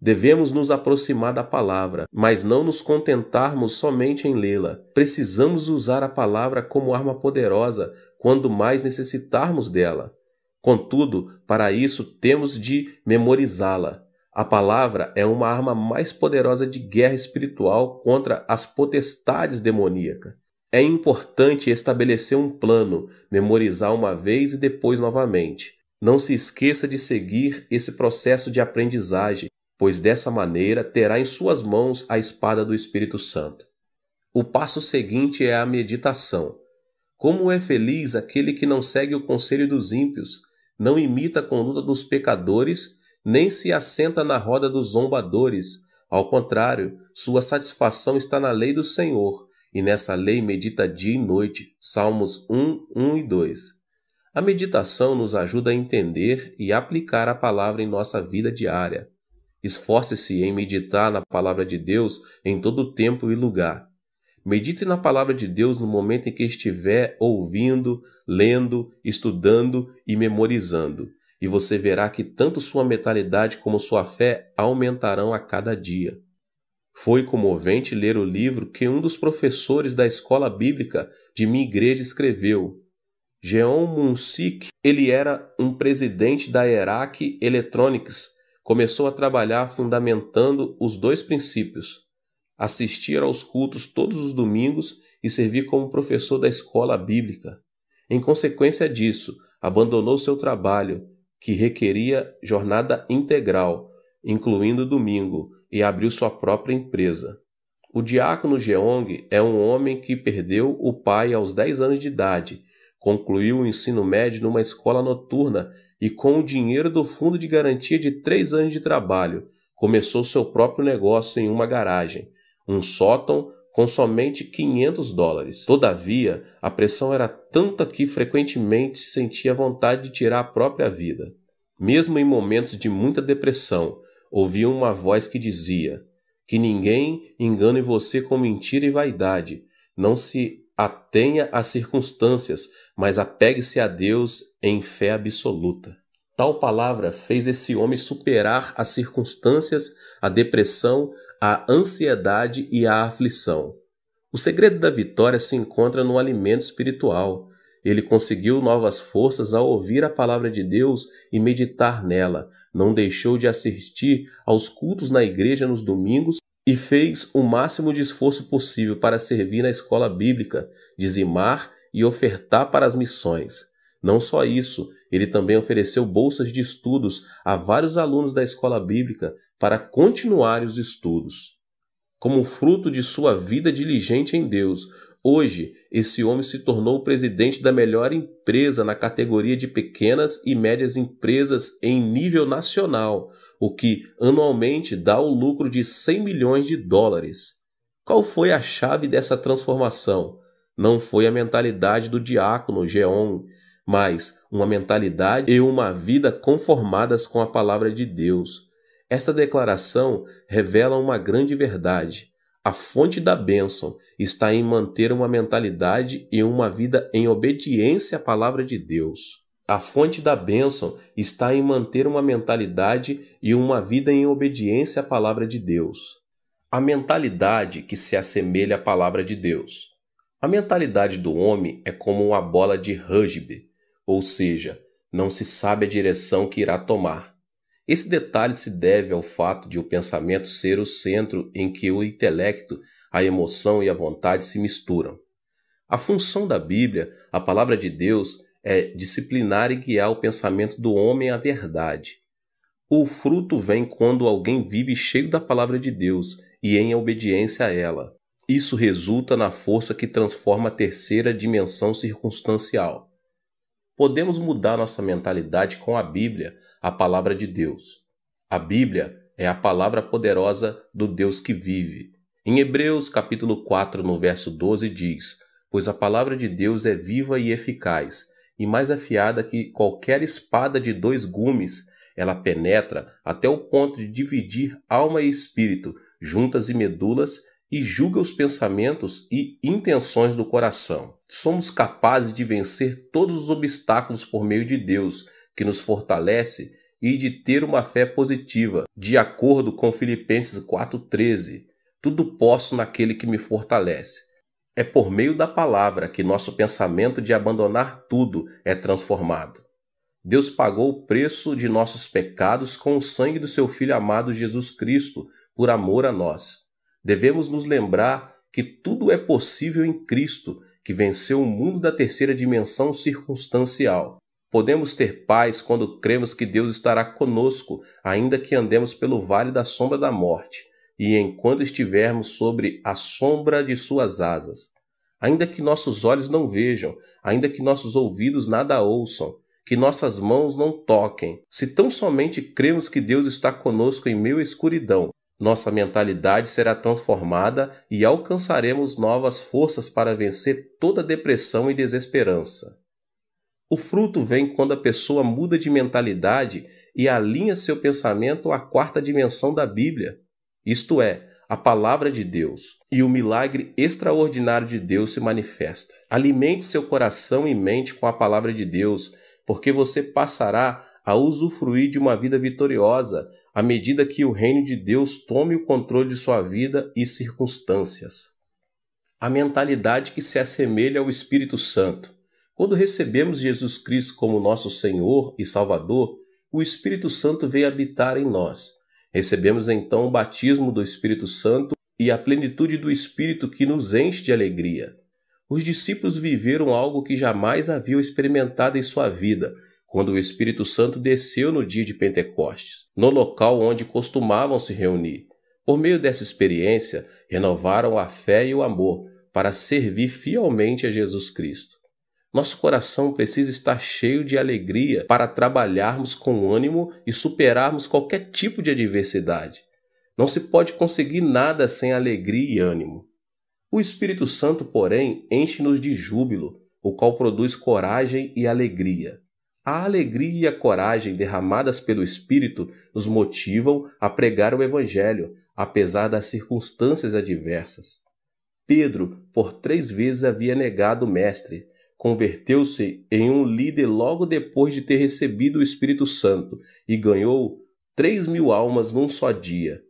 Devemos nos aproximar da palavra, mas não nos contentarmos somente em lê-la. Precisamos usar a palavra como arma poderosa quando mais necessitarmos dela. Contudo, para isso temos de memorizá-la. A palavra é uma arma mais poderosa de guerra espiritual contra as potestades demoníacas. É importante estabelecer um plano, memorizar uma vez e depois novamente. Não se esqueça de seguir esse processo de aprendizagem pois dessa maneira terá em suas mãos a espada do Espírito Santo. O passo seguinte é a meditação. Como é feliz aquele que não segue o conselho dos ímpios, não imita a conduta dos pecadores, nem se assenta na roda dos zombadores. Ao contrário, sua satisfação está na lei do Senhor, e nessa lei medita dia e noite. Salmos 1, 1 e 2. A meditação nos ajuda a entender e aplicar a palavra em nossa vida diária. Esforce-se em meditar na palavra de Deus em todo tempo e lugar. Medite na palavra de Deus no momento em que estiver ouvindo, lendo, estudando e memorizando, e você verá que tanto sua mentalidade como sua fé aumentarão a cada dia. Foi comovente ler o livro que um dos professores da escola bíblica de minha igreja escreveu. Jeon Munsik, ele era um presidente da Iraq Electronics, começou a trabalhar fundamentando os dois princípios: assistir aos cultos todos os domingos e servir como professor da escola bíblica. Em consequência disso, abandonou seu trabalho, que requeria jornada integral, incluindo domingo, e abriu sua própria empresa. O diácono Jeong é um homem que perdeu o pai aos 10 anos de idade, concluiu o ensino médio numa escola noturna e com o dinheiro do fundo de garantia de três anos de trabalho, começou seu próprio negócio em uma garagem, um sótão com somente 500 dólares. Todavia, a pressão era tanta que frequentemente sentia vontade de tirar a própria vida. Mesmo em momentos de muita depressão, ouvia uma voz que dizia: Que ninguém engane você com mentira e vaidade. Não se atenha às circunstâncias, mas apegue-se a Deus em fé absoluta. Tal palavra fez esse homem superar as circunstâncias, a depressão, a ansiedade e a aflição. O segredo da vitória se encontra no alimento espiritual. Ele conseguiu novas forças ao ouvir a palavra de Deus e meditar nela. Não deixou de assistir aos cultos na igreja nos domingos e fez o máximo de esforço possível para servir na escola bíblica, dizimar e ofertar para as missões. Não só isso, ele também ofereceu bolsas de estudos a vários alunos da escola bíblica para continuar os estudos. Como fruto de sua vida diligente em Deus, hoje esse homem se tornou o presidente da melhor empresa na categoria de pequenas e médias empresas em nível nacional, o que anualmente dá o lucro de 100 milhões de dólares. Qual foi a chave dessa transformação? Não foi a mentalidade do diácono Geon, mas uma mentalidade e uma vida conformadas com a palavra de Deus. Esta declaração revela uma grande verdade. A fonte da bênção está em manter uma mentalidade e uma vida em obediência à palavra de Deus. A fonte da bênção está em manter uma mentalidade e uma vida em obediência à palavra de Deus. A mentalidade que se assemelha à palavra de Deus. A mentalidade do homem é como uma bola de rugby, ou seja, não se sabe a direção que irá tomar. Esse detalhe se deve ao fato de o pensamento ser o centro em que o intelecto, a emoção e a vontade se misturam. A função da Bíblia, a palavra de Deus, é disciplinar e guiar o pensamento do homem à verdade. O fruto vem quando alguém vive cheio da palavra de Deus e em obediência a ela. Isso resulta na força que transforma a terceira dimensão circunstancial. Podemos mudar nossa mentalidade com a Bíblia, a palavra de Deus. A Bíblia é a palavra poderosa do Deus que vive. Em Hebreus, capítulo 4, no verso 12 diz: "Pois a palavra de Deus é viva e eficaz, e mais afiada que qualquer espada de dois gumes. Ela penetra até o ponto de dividir alma e espírito, juntas e medulas, e julga os pensamentos e intenções do coração. Somos capazes de vencer todos os obstáculos por meio de Deus, que nos fortalece, e de ter uma fé positiva, de acordo com Filipenses 4,13. Tudo posso naquele que me fortalece. É por meio da palavra que nosso pensamento de abandonar tudo é transformado. Deus pagou o preço de nossos pecados com o sangue do seu Filho amado Jesus Cristo, por amor a nós. Devemos nos lembrar que tudo é possível em Cristo, que venceu o mundo da terceira dimensão circunstancial. Podemos ter paz quando cremos que Deus estará conosco, ainda que andemos pelo vale da sombra da morte e enquanto estivermos sobre a sombra de suas asas. Ainda que nossos olhos não vejam, ainda que nossos ouvidos nada ouçam, que nossas mãos não toquem, se tão somente cremos que Deus está conosco em meio à escuridão, nossa mentalidade será transformada e alcançaremos novas forças para vencer toda depressão e desesperança. O fruto vem quando a pessoa muda de mentalidade e alinha seu pensamento à quarta dimensão da Bíblia, isto é, a palavra de Deus, e o milagre extraordinário de Deus se manifesta. Alimente seu coração e mente com a palavra de Deus, porque você passará a usufruir de uma vida vitoriosa à medida que o reino de Deus tome o controle de sua vida e circunstâncias. A mentalidade que se assemelha ao Espírito Santo. Quando recebemos Jesus Cristo como nosso Senhor e Salvador, o Espírito Santo veio habitar em nós Recebemos então o batismo do Espírito Santo e a plenitude do Espírito que nos enche de alegria. Os discípulos viveram algo que jamais haviam experimentado em sua vida, quando o Espírito Santo desceu no dia de Pentecostes, no local onde costumavam se reunir. Por meio dessa experiência, renovaram a fé e o amor para servir fielmente a Jesus Cristo. Nosso coração precisa estar cheio de alegria para trabalharmos com ânimo e superarmos qualquer tipo de adversidade. Não se pode conseguir nada sem alegria e ânimo. O Espírito Santo, porém, enche-nos de júbilo, o qual produz coragem e alegria. A alegria e a coragem derramadas pelo Espírito nos motivam a pregar o Evangelho, apesar das circunstâncias adversas. Pedro, por três vezes, havia negado o Mestre, converteu-se em um líder logo depois de ter recebido o Espírito Santo e ganhou três mil almas num só dia.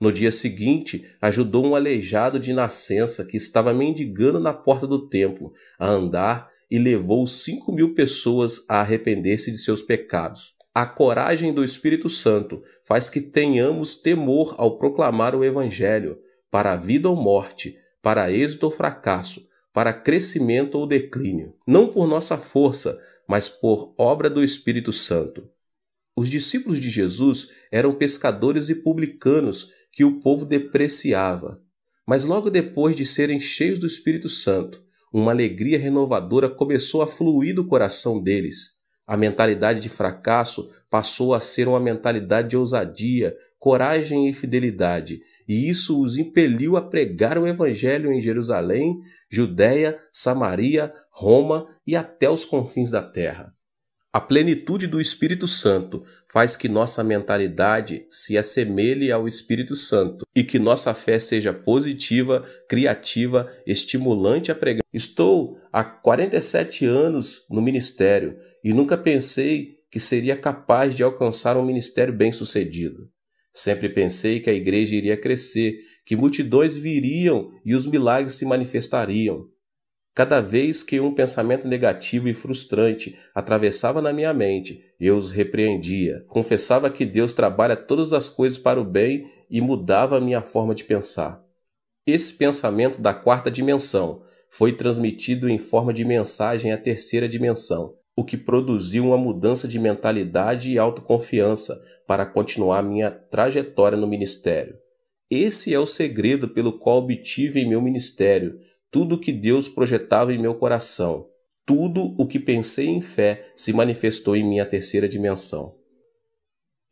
No dia seguinte, ajudou um aleijado de nascença que estava mendigando na porta do templo a andar e levou cinco mil pessoas a arrepender-se de seus pecados. A coragem do Espírito Santo faz que tenhamos temor ao proclamar o Evangelho, para a vida ou morte, para êxito ou fracasso, para crescimento ou declínio, não por nossa força, mas por obra do Espírito Santo. Os discípulos de Jesus eram pescadores e publicanos que o povo depreciava. Mas logo depois de serem cheios do Espírito Santo, uma alegria renovadora começou a fluir do coração deles. A mentalidade de fracasso passou a ser uma mentalidade de ousadia, coragem e fidelidade, e isso os impeliu a pregar o Evangelho em Jerusalém, Judéia, Samaria, Roma e até os confins da terra. A plenitude do Espírito Santo faz que nossa mentalidade se assemelhe ao Espírito Santo e que nossa fé seja positiva, criativa, estimulante a pregar. Estou há 47 anos no ministério e nunca pensei que seria capaz de alcançar um ministério bem-sucedido. Sempre pensei que a igreja iria crescer, que multidões viriam e os milagres se manifestariam. Cada vez que um pensamento negativo e frustrante atravessava na minha mente, eu os repreendia, confessava que Deus trabalha todas as coisas para o bem e mudava a minha forma de pensar. Esse pensamento da quarta dimensão foi transmitido em forma de mensagem à terceira dimensão, o que produziu uma mudança de mentalidade e autoconfiança para continuar minha trajetória no ministério. Esse é o segredo pelo qual obtive em meu ministério tudo o que Deus projetava em meu coração. Tudo o que pensei em fé se manifestou em minha terceira dimensão.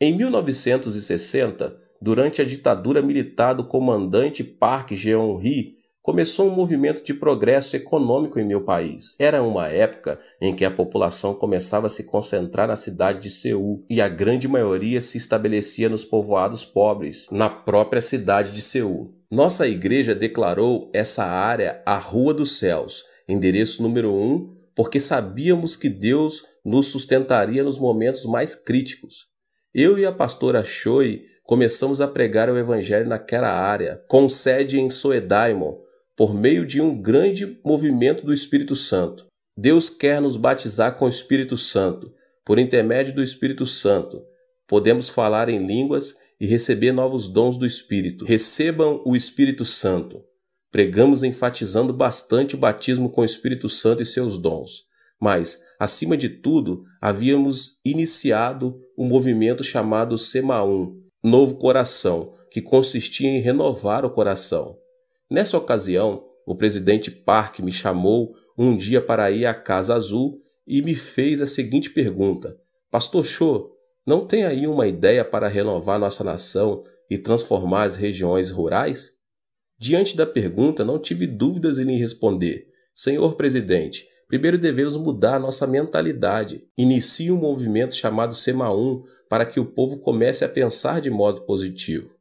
Em 1960, durante a ditadura militar do comandante Park Geon-hye, começou um movimento de progresso econômico em meu país. Era uma época em que a população começava a se concentrar na cidade de Seul e a grande maioria se estabelecia nos povoados pobres, na própria cidade de Seul. Nossa igreja declarou essa área a Rua dos Céus, endereço número 1, um, porque sabíamos que Deus nos sustentaria nos momentos mais críticos. Eu e a pastora Choi começamos a pregar o evangelho naquela área, com sede em Soedaimon, por meio de um grande movimento do Espírito Santo. Deus quer nos batizar com o Espírito Santo. Por intermédio do Espírito Santo, podemos falar em línguas e receber novos dons do Espírito. Recebam o Espírito Santo. Pregamos enfatizando bastante o batismo com o Espírito Santo e seus dons. Mas, acima de tudo, havíamos iniciado um movimento chamado Semaum, Novo Coração, que consistia em renovar o coração. Nessa ocasião, o presidente Park me chamou um dia para ir à Casa Azul e me fez a seguinte pergunta: Pastor Cho, não tem aí uma ideia para renovar nossa nação e transformar as regiões rurais? Diante da pergunta, não tive dúvidas em lhe responder. Senhor presidente, primeiro devemos mudar nossa mentalidade. Inicie um movimento chamado SEMA1 para que o povo comece a pensar de modo positivo.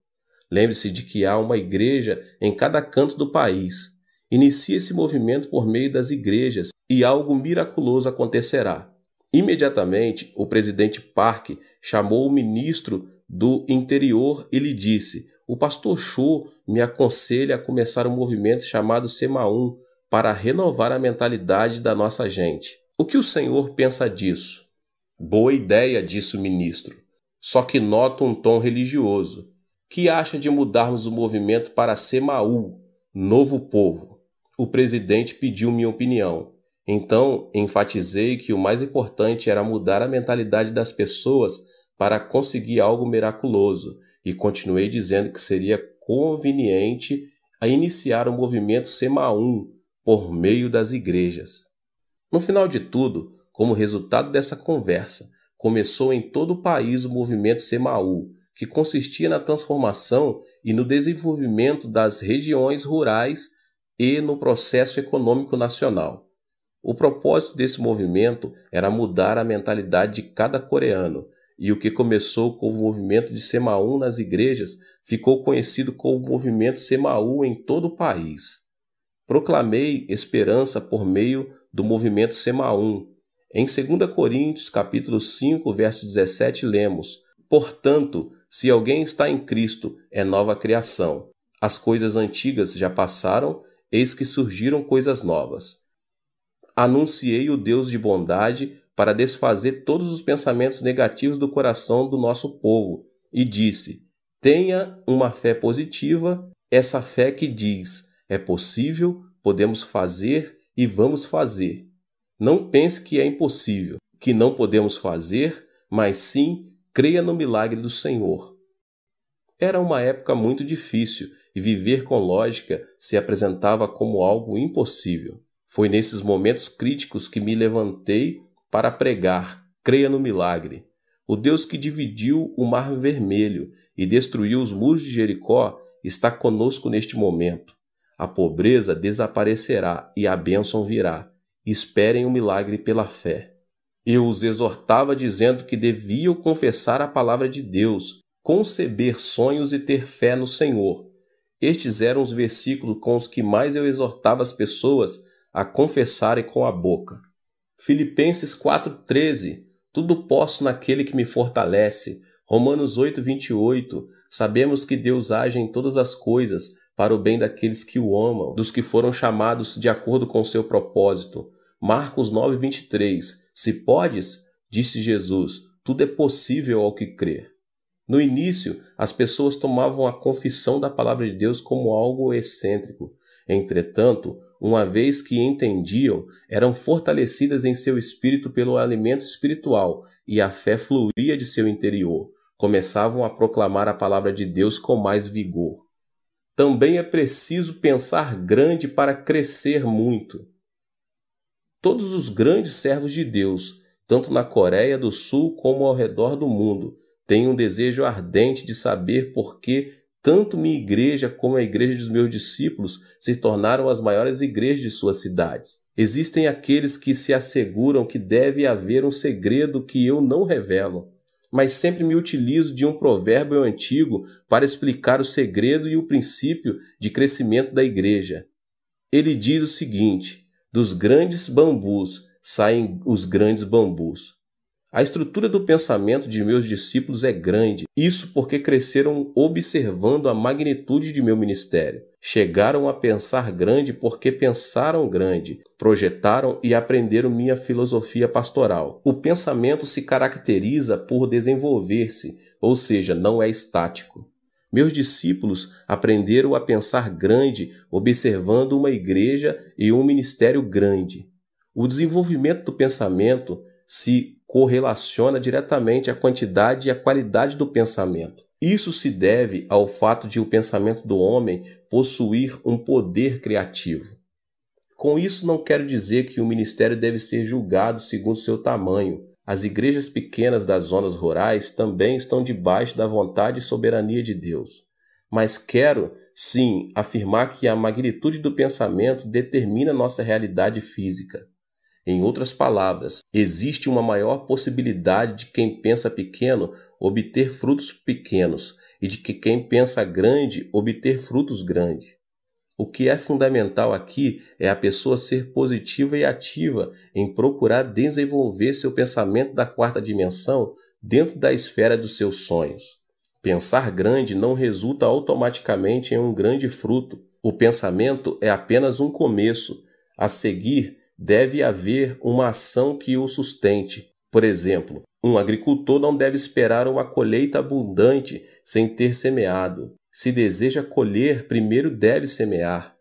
Lembre-se de que há uma igreja em cada canto do país. Inicie esse movimento por meio das igrejas e algo miraculoso acontecerá. Imediatamente, o presidente Park chamou o ministro do interior e lhe disse: O pastor Cho me aconselha a começar um movimento chamado Semaum para renovar a mentalidade da nossa gente. O que o senhor pensa disso? Boa ideia, disse o ministro. Só que nota um tom religioso. Que acha de mudarmos o movimento para Semaú, Novo Povo? O presidente pediu minha opinião. Então, enfatizei que o mais importante era mudar a mentalidade das pessoas para conseguir algo miraculoso e continuei dizendo que seria conveniente a iniciar o movimento Semaú por meio das igrejas. No final de tudo, como resultado dessa conversa, começou em todo o país o movimento Semaú, que consistia na transformação e no desenvolvimento das regiões rurais e no processo econômico nacional. O propósito desse movimento era mudar a mentalidade de cada coreano, e o que começou com o movimento de Semaú nas igrejas ficou conhecido como o movimento Semaú em todo o país. Proclamei esperança por meio do movimento Semaú. Em 2 Coríntios, capítulo 5, verso 17, lemos: Portanto, se alguém está em Cristo, é nova criação. As coisas antigas já passaram, eis que surgiram coisas novas. Anunciei o Deus de bondade para desfazer todos os pensamentos negativos do coração do nosso povo e disse: Tenha uma fé positiva, essa fé que diz: é possível, podemos fazer e vamos fazer. Não pense que é impossível, que não podemos fazer, mas sim creia no milagre do Senhor. Era uma época muito difícil e viver com lógica se apresentava como algo impossível. Foi nesses momentos críticos que me levantei para pregar: creia no milagre. O Deus que dividiu o Mar Vermelho e destruiu os muros de Jericó está conosco neste momento. A pobreza desaparecerá e a bênção virá. Esperem o milagre pela fé. Eu os exortava dizendo que deviam confessar a palavra de Deus, conceber sonhos e ter fé no Senhor. Estes eram os versículos com os que mais eu exortava as pessoas a confessarem com a boca. Filipenses 4:13 Tudo posso naquele que me fortalece. Romanos 8:28 Sabemos que Deus age em todas as coisas para o bem daqueles que o amam, dos que foram chamados de acordo com seu propósito. Marcos 9:23 se podes, disse Jesus, tudo é possível ao que crê. No início, as pessoas tomavam a confissão da palavra de Deus como algo excêntrico. Entretanto, uma vez que entendiam, eram fortalecidas em seu espírito pelo alimento espiritual e a fé fluía de seu interior. Começavam a proclamar a palavra de Deus com mais vigor. Também é preciso pensar grande para crescer muito todos os grandes servos de Deus, tanto na Coreia do Sul como ao redor do mundo, têm um desejo ardente de saber por que tanto minha igreja como a igreja dos meus discípulos se tornaram as maiores igrejas de suas cidades. Existem aqueles que se asseguram que deve haver um segredo que eu não revelo, mas sempre me utilizo de um provérbio antigo para explicar o segredo e o princípio de crescimento da igreja. Ele diz o seguinte: dos grandes bambus saem os grandes bambus. A estrutura do pensamento de meus discípulos é grande, isso porque cresceram observando a magnitude de meu ministério. Chegaram a pensar grande porque pensaram grande, projetaram e aprenderam minha filosofia pastoral. O pensamento se caracteriza por desenvolver-se, ou seja, não é estático. Meus discípulos aprenderam a pensar grande observando uma igreja e um ministério grande. O desenvolvimento do pensamento se correlaciona diretamente à quantidade e à qualidade do pensamento. Isso se deve ao fato de o pensamento do homem possuir um poder criativo. Com isso, não quero dizer que o ministério deve ser julgado segundo seu tamanho, as igrejas pequenas das zonas rurais também estão debaixo da vontade e soberania de Deus. Mas quero, sim, afirmar que a magnitude do pensamento determina nossa realidade física. Em outras palavras, existe uma maior possibilidade de quem pensa pequeno obter frutos pequenos e de que quem pensa grande obter frutos grandes. O que é fundamental aqui é a pessoa ser positiva e ativa em procurar desenvolver seu pensamento da quarta dimensão dentro da esfera dos seus sonhos. Pensar grande não resulta automaticamente em um grande fruto. O pensamento é apenas um começo. A seguir, deve haver uma ação que o sustente. Por exemplo, um agricultor não deve esperar uma colheita abundante sem ter semeado. Se deseja colher, primeiro deve semear.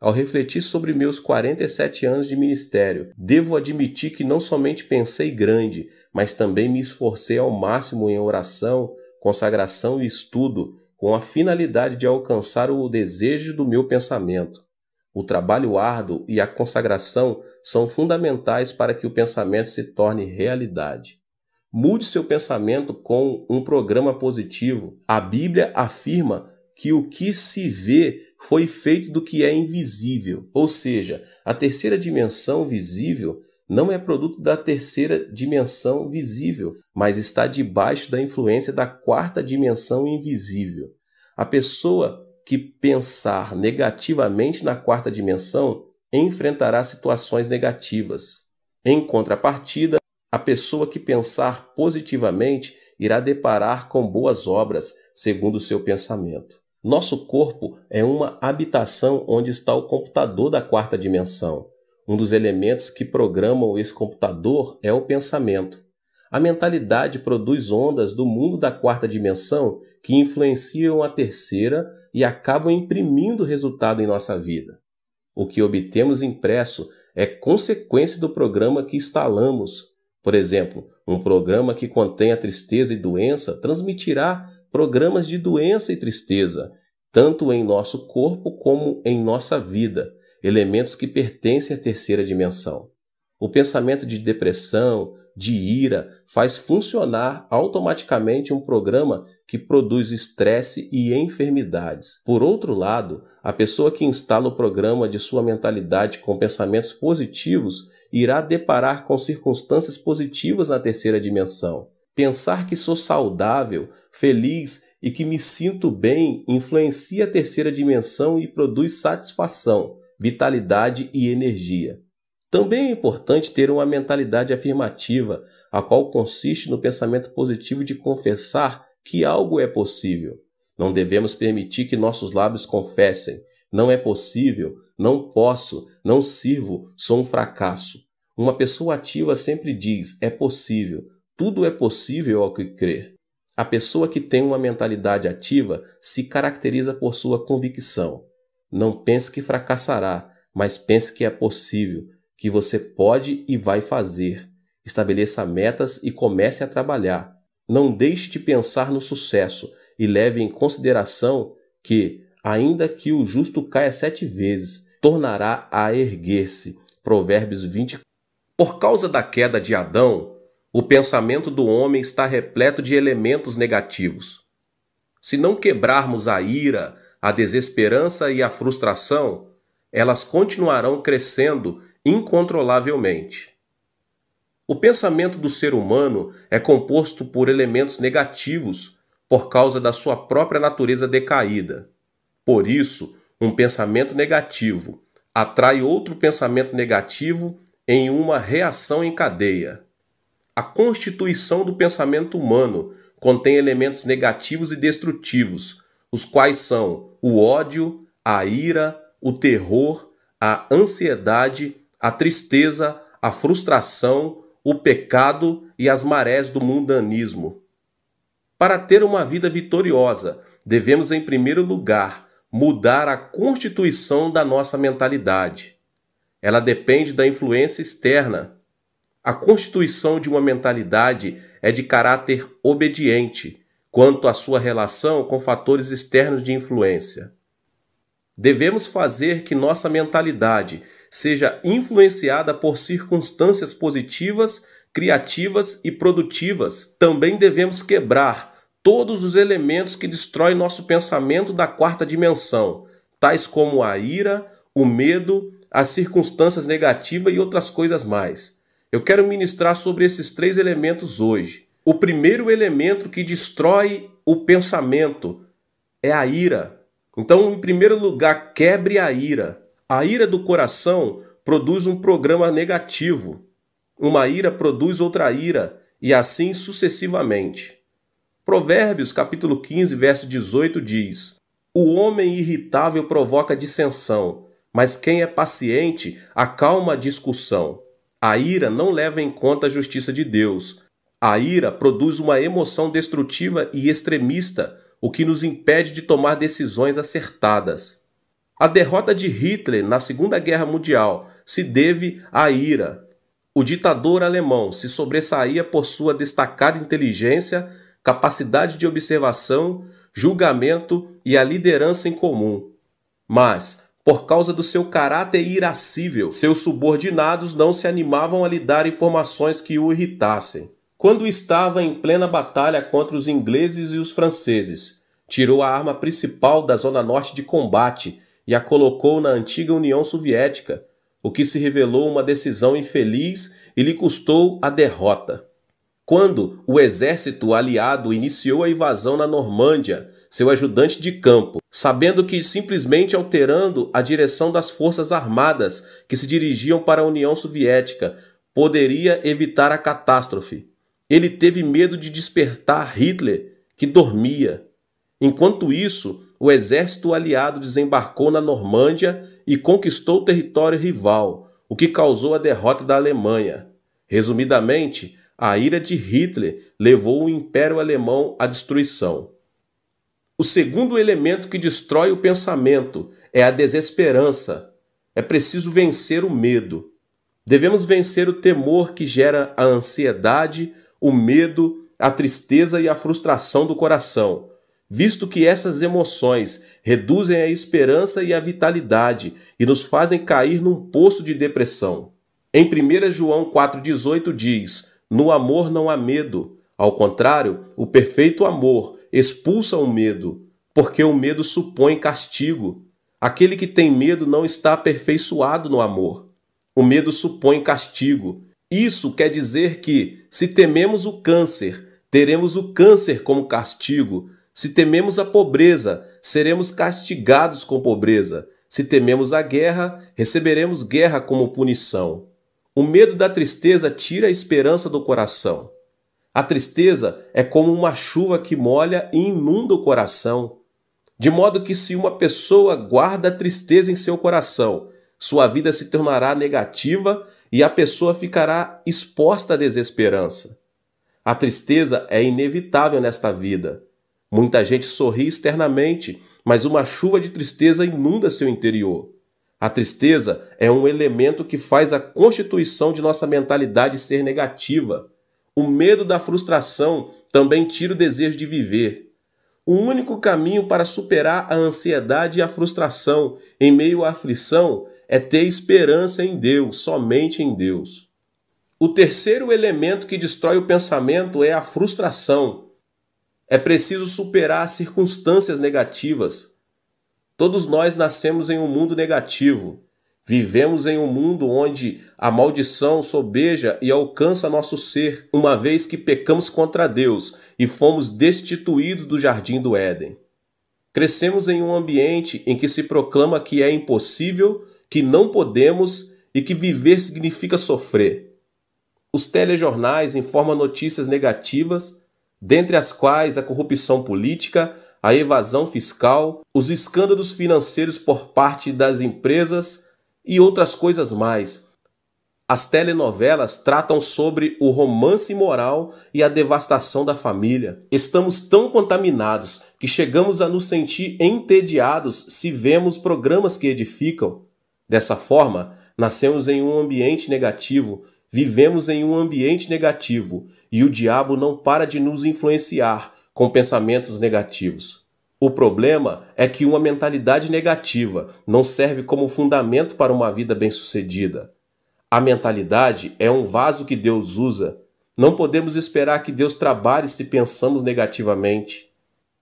Ao refletir sobre meus 47 anos de ministério, devo admitir que não somente pensei grande, mas também me esforcei ao máximo em oração, consagração e estudo, com a finalidade de alcançar o desejo do meu pensamento. O trabalho árduo e a consagração são fundamentais para que o pensamento se torne realidade. Mude seu pensamento com um programa positivo. A Bíblia afirma que o que se vê foi feito do que é invisível, ou seja, a terceira dimensão visível não é produto da terceira dimensão visível, mas está debaixo da influência da quarta dimensão invisível. A pessoa que pensar negativamente na quarta dimensão enfrentará situações negativas. Em contrapartida, a pessoa que pensar positivamente irá deparar com boas obras, segundo o seu pensamento. Nosso corpo é uma habitação onde está o computador da quarta dimensão. Um dos elementos que programam esse computador é o pensamento. A mentalidade produz ondas do mundo da quarta dimensão que influenciam a terceira e acabam imprimindo resultado em nossa vida. O que obtemos impresso é consequência do programa que instalamos. Por exemplo, um programa que contém a tristeza e doença transmitirá programas de doença e tristeza, tanto em nosso corpo como em nossa vida, elementos que pertencem à terceira dimensão. O pensamento de depressão, de ira, faz funcionar automaticamente um programa que produz estresse e enfermidades. Por outro lado, a pessoa que instala o programa de sua mentalidade com pensamentos positivos irá deparar com circunstâncias positivas na terceira dimensão. Pensar que sou saudável, feliz e que me sinto bem influencia a terceira dimensão e produz satisfação, vitalidade e energia. Também é importante ter uma mentalidade afirmativa, a qual consiste no pensamento positivo de confessar que algo é possível. Não devemos permitir que nossos lábios confessem: não é possível, não posso, não sirvo, sou um fracasso. Uma pessoa ativa sempre diz: é possível, tudo é possível ao que crer. A pessoa que tem uma mentalidade ativa se caracteriza por sua convicção. Não pense que fracassará, mas pense que é possível, que você pode e vai fazer. Estabeleça metas e comece a trabalhar. Não deixe de pensar no sucesso e leve em consideração que, ainda que o justo caia sete vezes, tornará a erguer-se. Provérbios 24. Por causa da queda de Adão, o pensamento do homem está repleto de elementos negativos. Se não quebrarmos a ira, a desesperança e a frustração, elas continuarão crescendo incontrolavelmente. O pensamento do ser humano é composto por elementos negativos por causa da sua própria natureza decaída. Por isso, um pensamento negativo atrai outro pensamento negativo em uma reação em cadeia. A constituição do pensamento humano contém elementos negativos e destrutivos, os quais são o ódio, a ira, o terror, a ansiedade, a tristeza, a frustração, o pecado e as marés do mundanismo. Para ter uma vida vitoriosa, devemos, em primeiro lugar, mudar a constituição da nossa mentalidade. Ela depende da influência externa, a constituição de uma mentalidade é de caráter obediente quanto à sua relação com fatores externos de influência. Devemos fazer que nossa mentalidade seja influenciada por circunstâncias positivas, criativas e produtivas. Também devemos quebrar todos os elementos que destroem nosso pensamento da quarta dimensão, tais como a ira, o medo, as circunstâncias negativas e outras coisas mais. Eu quero ministrar sobre esses três elementos hoje. O primeiro elemento que destrói o pensamento é a ira. Então, em primeiro lugar, quebre a ira. A ira do coração produz um programa negativo. Uma ira produz outra ira e assim sucessivamente. Provérbios capítulo 15, verso 18 diz: O homem irritável provoca dissensão, mas quem é paciente acalma a discussão. A ira não leva em conta a justiça de Deus. A ira produz uma emoção destrutiva e extremista, o que nos impede de tomar decisões acertadas. A derrota de Hitler na Segunda Guerra Mundial se deve à ira. O ditador alemão se sobressaía por sua destacada inteligência, capacidade de observação, julgamento e a liderança em comum. Mas, por causa do seu caráter irascível. Seus subordinados não se animavam a lhe dar informações que o irritassem. Quando estava em plena batalha contra os ingleses e os franceses, tirou a arma principal da zona norte de combate e a colocou na antiga União Soviética, o que se revelou uma decisão infeliz e lhe custou a derrota. Quando o exército aliado iniciou a invasão na Normândia, seu ajudante de campo, sabendo que simplesmente alterando a direção das forças armadas que se dirigiam para a União Soviética poderia evitar a catástrofe. Ele teve medo de despertar Hitler, que dormia. Enquanto isso, o exército aliado desembarcou na Normândia e conquistou o território rival, o que causou a derrota da Alemanha. Resumidamente, a ira de Hitler levou o Império Alemão à destruição. O segundo elemento que destrói o pensamento é a desesperança. É preciso vencer o medo. Devemos vencer o temor que gera a ansiedade, o medo, a tristeza e a frustração do coração, visto que essas emoções reduzem a esperança e a vitalidade e nos fazem cair num poço de depressão. Em 1 João 4,18 diz: No amor não há medo. Ao contrário, o perfeito amor expulsa o medo, porque o medo supõe castigo. Aquele que tem medo não está aperfeiçoado no amor. O medo supõe castigo. Isso quer dizer que, se tememos o câncer, teremos o câncer como castigo. Se tememos a pobreza, seremos castigados com pobreza. Se tememos a guerra, receberemos guerra como punição. O medo da tristeza tira a esperança do coração. A tristeza é como uma chuva que molha e inunda o coração. De modo que, se uma pessoa guarda a tristeza em seu coração, sua vida se tornará negativa e a pessoa ficará exposta à desesperança. A tristeza é inevitável nesta vida. Muita gente sorri externamente, mas uma chuva de tristeza inunda seu interior. A tristeza é um elemento que faz a constituição de nossa mentalidade ser negativa. O medo da frustração também tira o desejo de viver. O único caminho para superar a ansiedade e a frustração em meio à aflição é ter esperança em Deus, somente em Deus. O terceiro elemento que destrói o pensamento é a frustração. É preciso superar as circunstâncias negativas. Todos nós nascemos em um mundo negativo. Vivemos em um mundo onde a maldição sobeja e alcança nosso ser, uma vez que pecamos contra Deus e fomos destituídos do jardim do Éden. Crescemos em um ambiente em que se proclama que é impossível, que não podemos e que viver significa sofrer. Os telejornais informam notícias negativas, dentre as quais a corrupção política, a evasão fiscal, os escândalos financeiros por parte das empresas, e outras coisas mais. As telenovelas tratam sobre o romance moral e a devastação da família. Estamos tão contaminados que chegamos a nos sentir entediados se vemos programas que edificam. Dessa forma, nascemos em um ambiente negativo, vivemos em um ambiente negativo e o diabo não para de nos influenciar com pensamentos negativos. O problema é que uma mentalidade negativa não serve como fundamento para uma vida bem-sucedida. A mentalidade é um vaso que Deus usa. Não podemos esperar que Deus trabalhe se pensamos negativamente.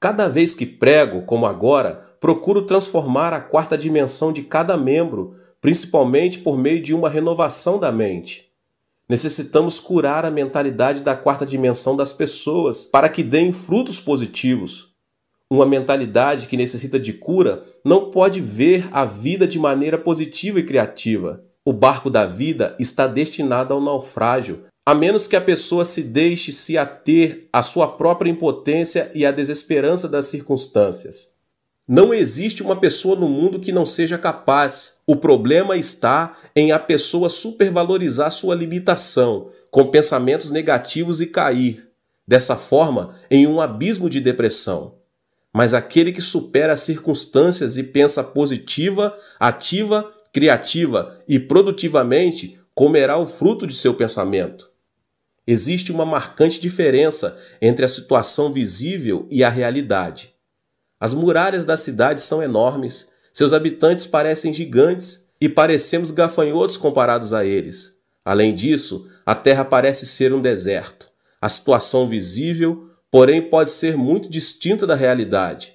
Cada vez que prego, como agora, procuro transformar a quarta dimensão de cada membro, principalmente por meio de uma renovação da mente. Necessitamos curar a mentalidade da quarta dimensão das pessoas para que deem frutos positivos uma mentalidade que necessita de cura, não pode ver a vida de maneira positiva e criativa. O barco da vida está destinado ao naufrágio, a menos que a pessoa se deixe se ater à sua própria impotência e à desesperança das circunstâncias. Não existe uma pessoa no mundo que não seja capaz. O problema está em a pessoa supervalorizar sua limitação, com pensamentos negativos e cair, dessa forma, em um abismo de depressão mas aquele que supera as circunstâncias e pensa positiva, ativa, criativa e produtivamente comerá o fruto de seu pensamento. Existe uma marcante diferença entre a situação visível e a realidade. As muralhas da cidade são enormes, seus habitantes parecem gigantes e parecemos gafanhotos comparados a eles. Além disso, a terra parece ser um deserto. A situação visível porém pode ser muito distinta da realidade.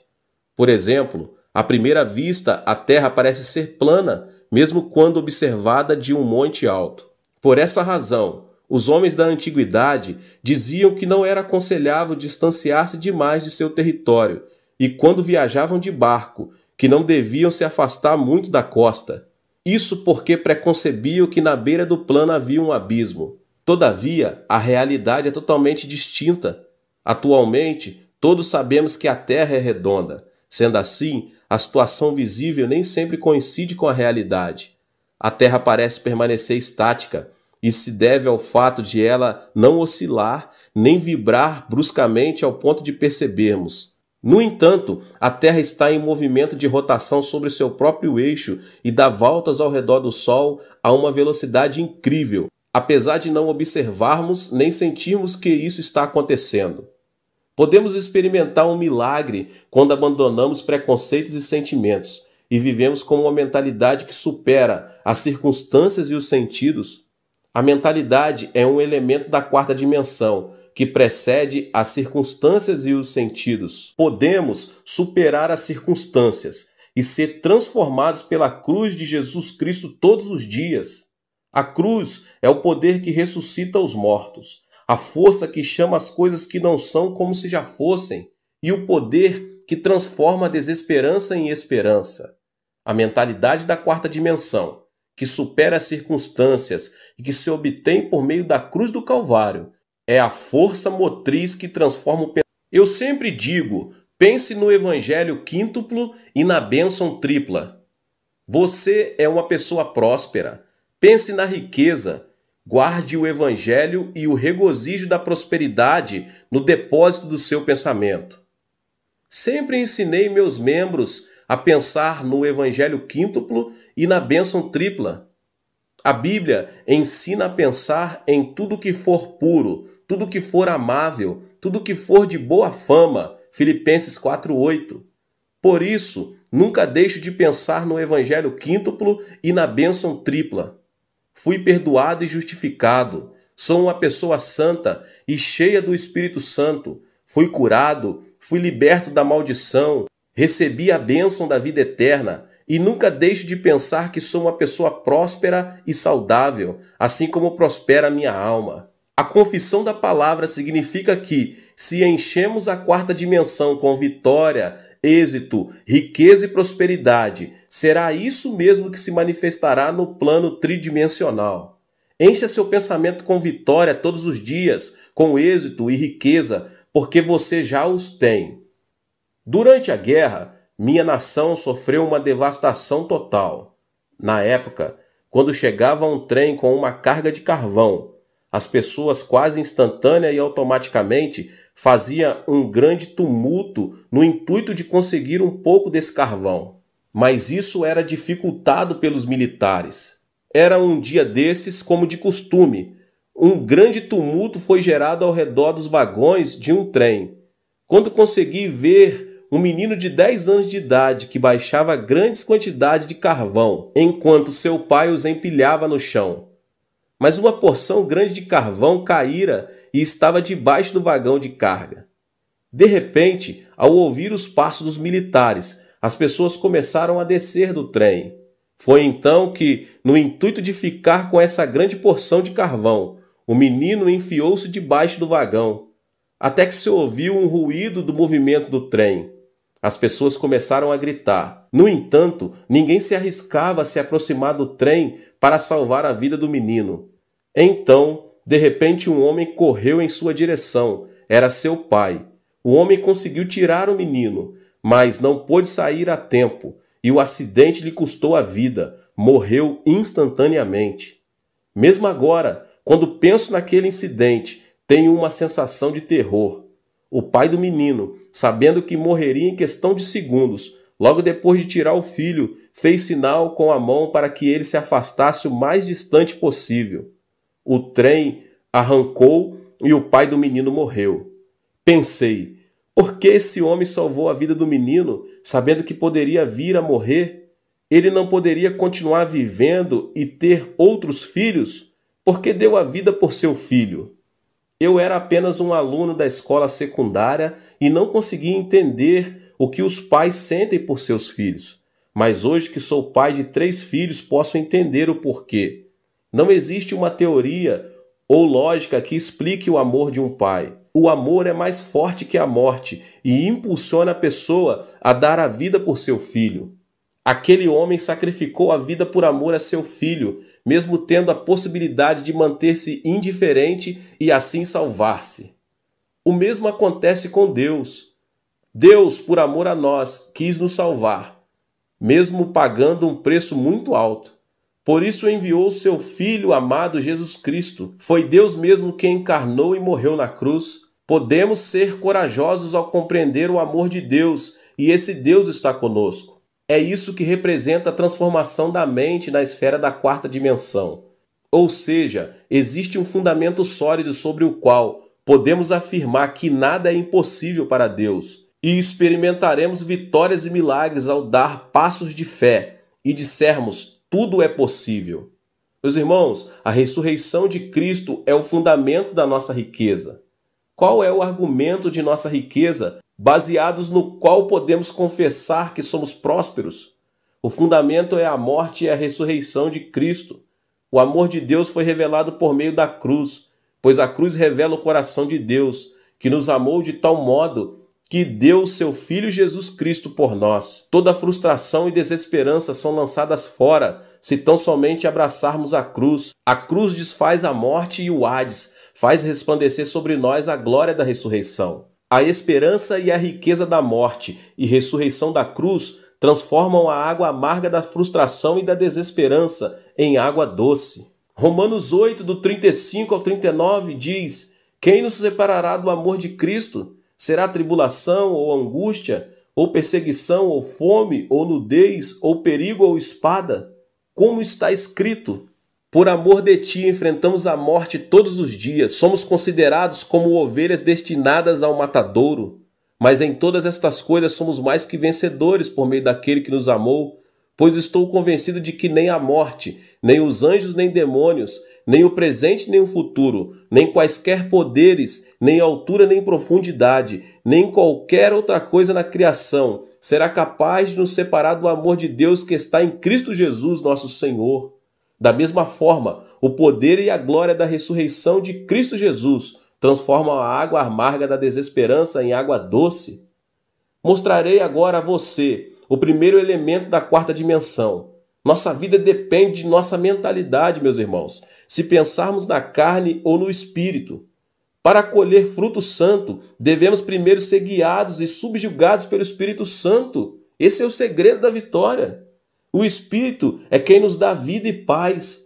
Por exemplo, à primeira vista, a Terra parece ser plana, mesmo quando observada de um monte alto. Por essa razão, os homens da antiguidade diziam que não era aconselhável distanciar-se demais de seu território, e quando viajavam de barco, que não deviam se afastar muito da costa. Isso porque preconcebiam que na beira do plano havia um abismo. Todavia, a realidade é totalmente distinta, Atualmente, todos sabemos que a Terra é redonda. Sendo assim, a situação visível nem sempre coincide com a realidade. A Terra parece permanecer estática, e se deve ao fato de ela não oscilar nem vibrar bruscamente ao ponto de percebermos. No entanto, a Terra está em movimento de rotação sobre seu próprio eixo e dá voltas ao redor do Sol a uma velocidade incrível, apesar de não observarmos nem sentirmos que isso está acontecendo. Podemos experimentar um milagre quando abandonamos preconceitos e sentimentos e vivemos com uma mentalidade que supera as circunstâncias e os sentidos. A mentalidade é um elemento da quarta dimensão que precede as circunstâncias e os sentidos. Podemos superar as circunstâncias e ser transformados pela cruz de Jesus Cristo todos os dias. A cruz é o poder que ressuscita os mortos a força que chama as coisas que não são como se já fossem, e o poder que transforma a desesperança em esperança. A mentalidade da quarta dimensão, que supera as circunstâncias e que se obtém por meio da cruz do Calvário, é a força motriz que transforma o Eu sempre digo, pense no evangelho quíntuplo e na bênção tripla. Você é uma pessoa próspera. Pense na riqueza, Guarde o evangelho e o regozijo da prosperidade no depósito do seu pensamento. Sempre ensinei meus membros a pensar no evangelho quíntuplo e na bênção tripla. A Bíblia ensina a pensar em tudo que for puro, tudo que for amável, tudo que for de boa fama. Filipenses 4:8. Por isso, nunca deixo de pensar no evangelho quíntuplo e na bênção tripla. Fui perdoado e justificado. Sou uma pessoa santa e cheia do Espírito Santo. Fui curado, fui liberto da maldição, recebi a bênção da vida eterna e nunca deixo de pensar que sou uma pessoa próspera e saudável, assim como prospera a minha alma. A confissão da palavra significa que, se enchemos a quarta dimensão com vitória, êxito, riqueza e prosperidade. Será isso mesmo que se manifestará no plano tridimensional. Encha seu pensamento com vitória todos os dias, com êxito e riqueza, porque você já os tem. Durante a guerra, minha nação sofreu uma devastação total. Na época, quando chegava um trem com uma carga de carvão, as pessoas quase instantânea e automaticamente fazia um grande tumulto no intuito de conseguir um pouco desse carvão. Mas isso era dificultado pelos militares. Era um dia desses, como de costume. Um grande tumulto foi gerado ao redor dos vagões de um trem. Quando consegui ver um menino de 10 anos de idade que baixava grandes quantidades de carvão, enquanto seu pai os empilhava no chão mas uma porção grande de carvão caíra e estava debaixo do vagão de carga. De repente, ao ouvir os passos dos militares, as pessoas começaram a descer do trem. Foi então que, no intuito de ficar com essa grande porção de carvão, o menino enfiou-se debaixo do vagão, até que se ouviu um ruído do movimento do trem. As pessoas começaram a gritar. No entanto, ninguém se arriscava a se aproximar do trem para salvar a vida do menino. Então, de repente, um homem correu em sua direção. Era seu pai. O homem conseguiu tirar o menino, mas não pôde sair a tempo e o acidente lhe custou a vida. Morreu instantaneamente. Mesmo agora, quando penso naquele incidente, tenho uma sensação de terror. O pai do menino, sabendo que morreria em questão de segundos, logo depois de tirar o filho, fez sinal com a mão para que ele se afastasse o mais distante possível. O trem arrancou e o pai do menino morreu. Pensei, por que esse homem salvou a vida do menino, sabendo que poderia vir a morrer? Ele não poderia continuar vivendo e ter outros filhos? Porque deu a vida por seu filho. Eu era apenas um aluno da escola secundária e não conseguia entender o que os pais sentem por seus filhos. Mas hoje que sou pai de três filhos, posso entender o porquê. Não existe uma teoria ou lógica que explique o amor de um pai. O amor é mais forte que a morte e impulsiona a pessoa a dar a vida por seu filho. Aquele homem sacrificou a vida por amor a seu filho, mesmo tendo a possibilidade de manter-se indiferente e assim salvar-se. O mesmo acontece com Deus. Deus, por amor a nós, quis nos salvar, mesmo pagando um preço muito alto. Por isso enviou seu Filho amado Jesus Cristo. Foi Deus mesmo quem encarnou e morreu na cruz. Podemos ser corajosos ao compreender o amor de Deus e esse Deus está conosco. É isso que representa a transformação da mente na esfera da quarta dimensão. Ou seja, existe um fundamento sólido sobre o qual podemos afirmar que nada é impossível para Deus e experimentaremos vitórias e milagres ao dar passos de fé e dissermos tudo é possível. Meus irmãos, a ressurreição de Cristo é o fundamento da nossa riqueza. Qual é o argumento de nossa riqueza, baseados no qual podemos confessar que somos prósperos? O fundamento é a morte e a ressurreição de Cristo. O amor de Deus foi revelado por meio da cruz, pois a cruz revela o coração de Deus, que nos amou de tal modo que deu o seu Filho Jesus Cristo por nós. Toda frustração e desesperança são lançadas fora se tão somente abraçarmos a cruz. A cruz desfaz a morte e o Hades, faz resplandecer sobre nós a glória da ressurreição. A esperança e a riqueza da morte e ressurreição da cruz transformam a água amarga da frustração e da desesperança em água doce. Romanos 8, do 35 ao 39 diz: Quem nos separará do amor de Cristo? Será tribulação ou angústia, ou perseguição, ou fome, ou nudez, ou perigo, ou espada? Como está escrito: Por amor de ti enfrentamos a morte todos os dias, somos considerados como ovelhas destinadas ao matadouro. Mas em todas estas coisas somos mais que vencedores por meio daquele que nos amou, pois estou convencido de que nem a morte, nem os anjos, nem demônios, nem o presente, nem o futuro, nem quaisquer poderes, nem altura, nem profundidade, nem qualquer outra coisa na criação será capaz de nos separar do amor de Deus que está em Cristo Jesus, nosso Senhor. Da mesma forma, o poder e a glória da ressurreição de Cristo Jesus transformam a água amarga da desesperança em água doce. Mostrarei agora a você o primeiro elemento da quarta dimensão, nossa vida depende de nossa mentalidade, meus irmãos, se pensarmos na carne ou no espírito. Para colher fruto santo, devemos primeiro ser guiados e subjugados pelo Espírito Santo. Esse é o segredo da vitória. O Espírito é quem nos dá vida e paz.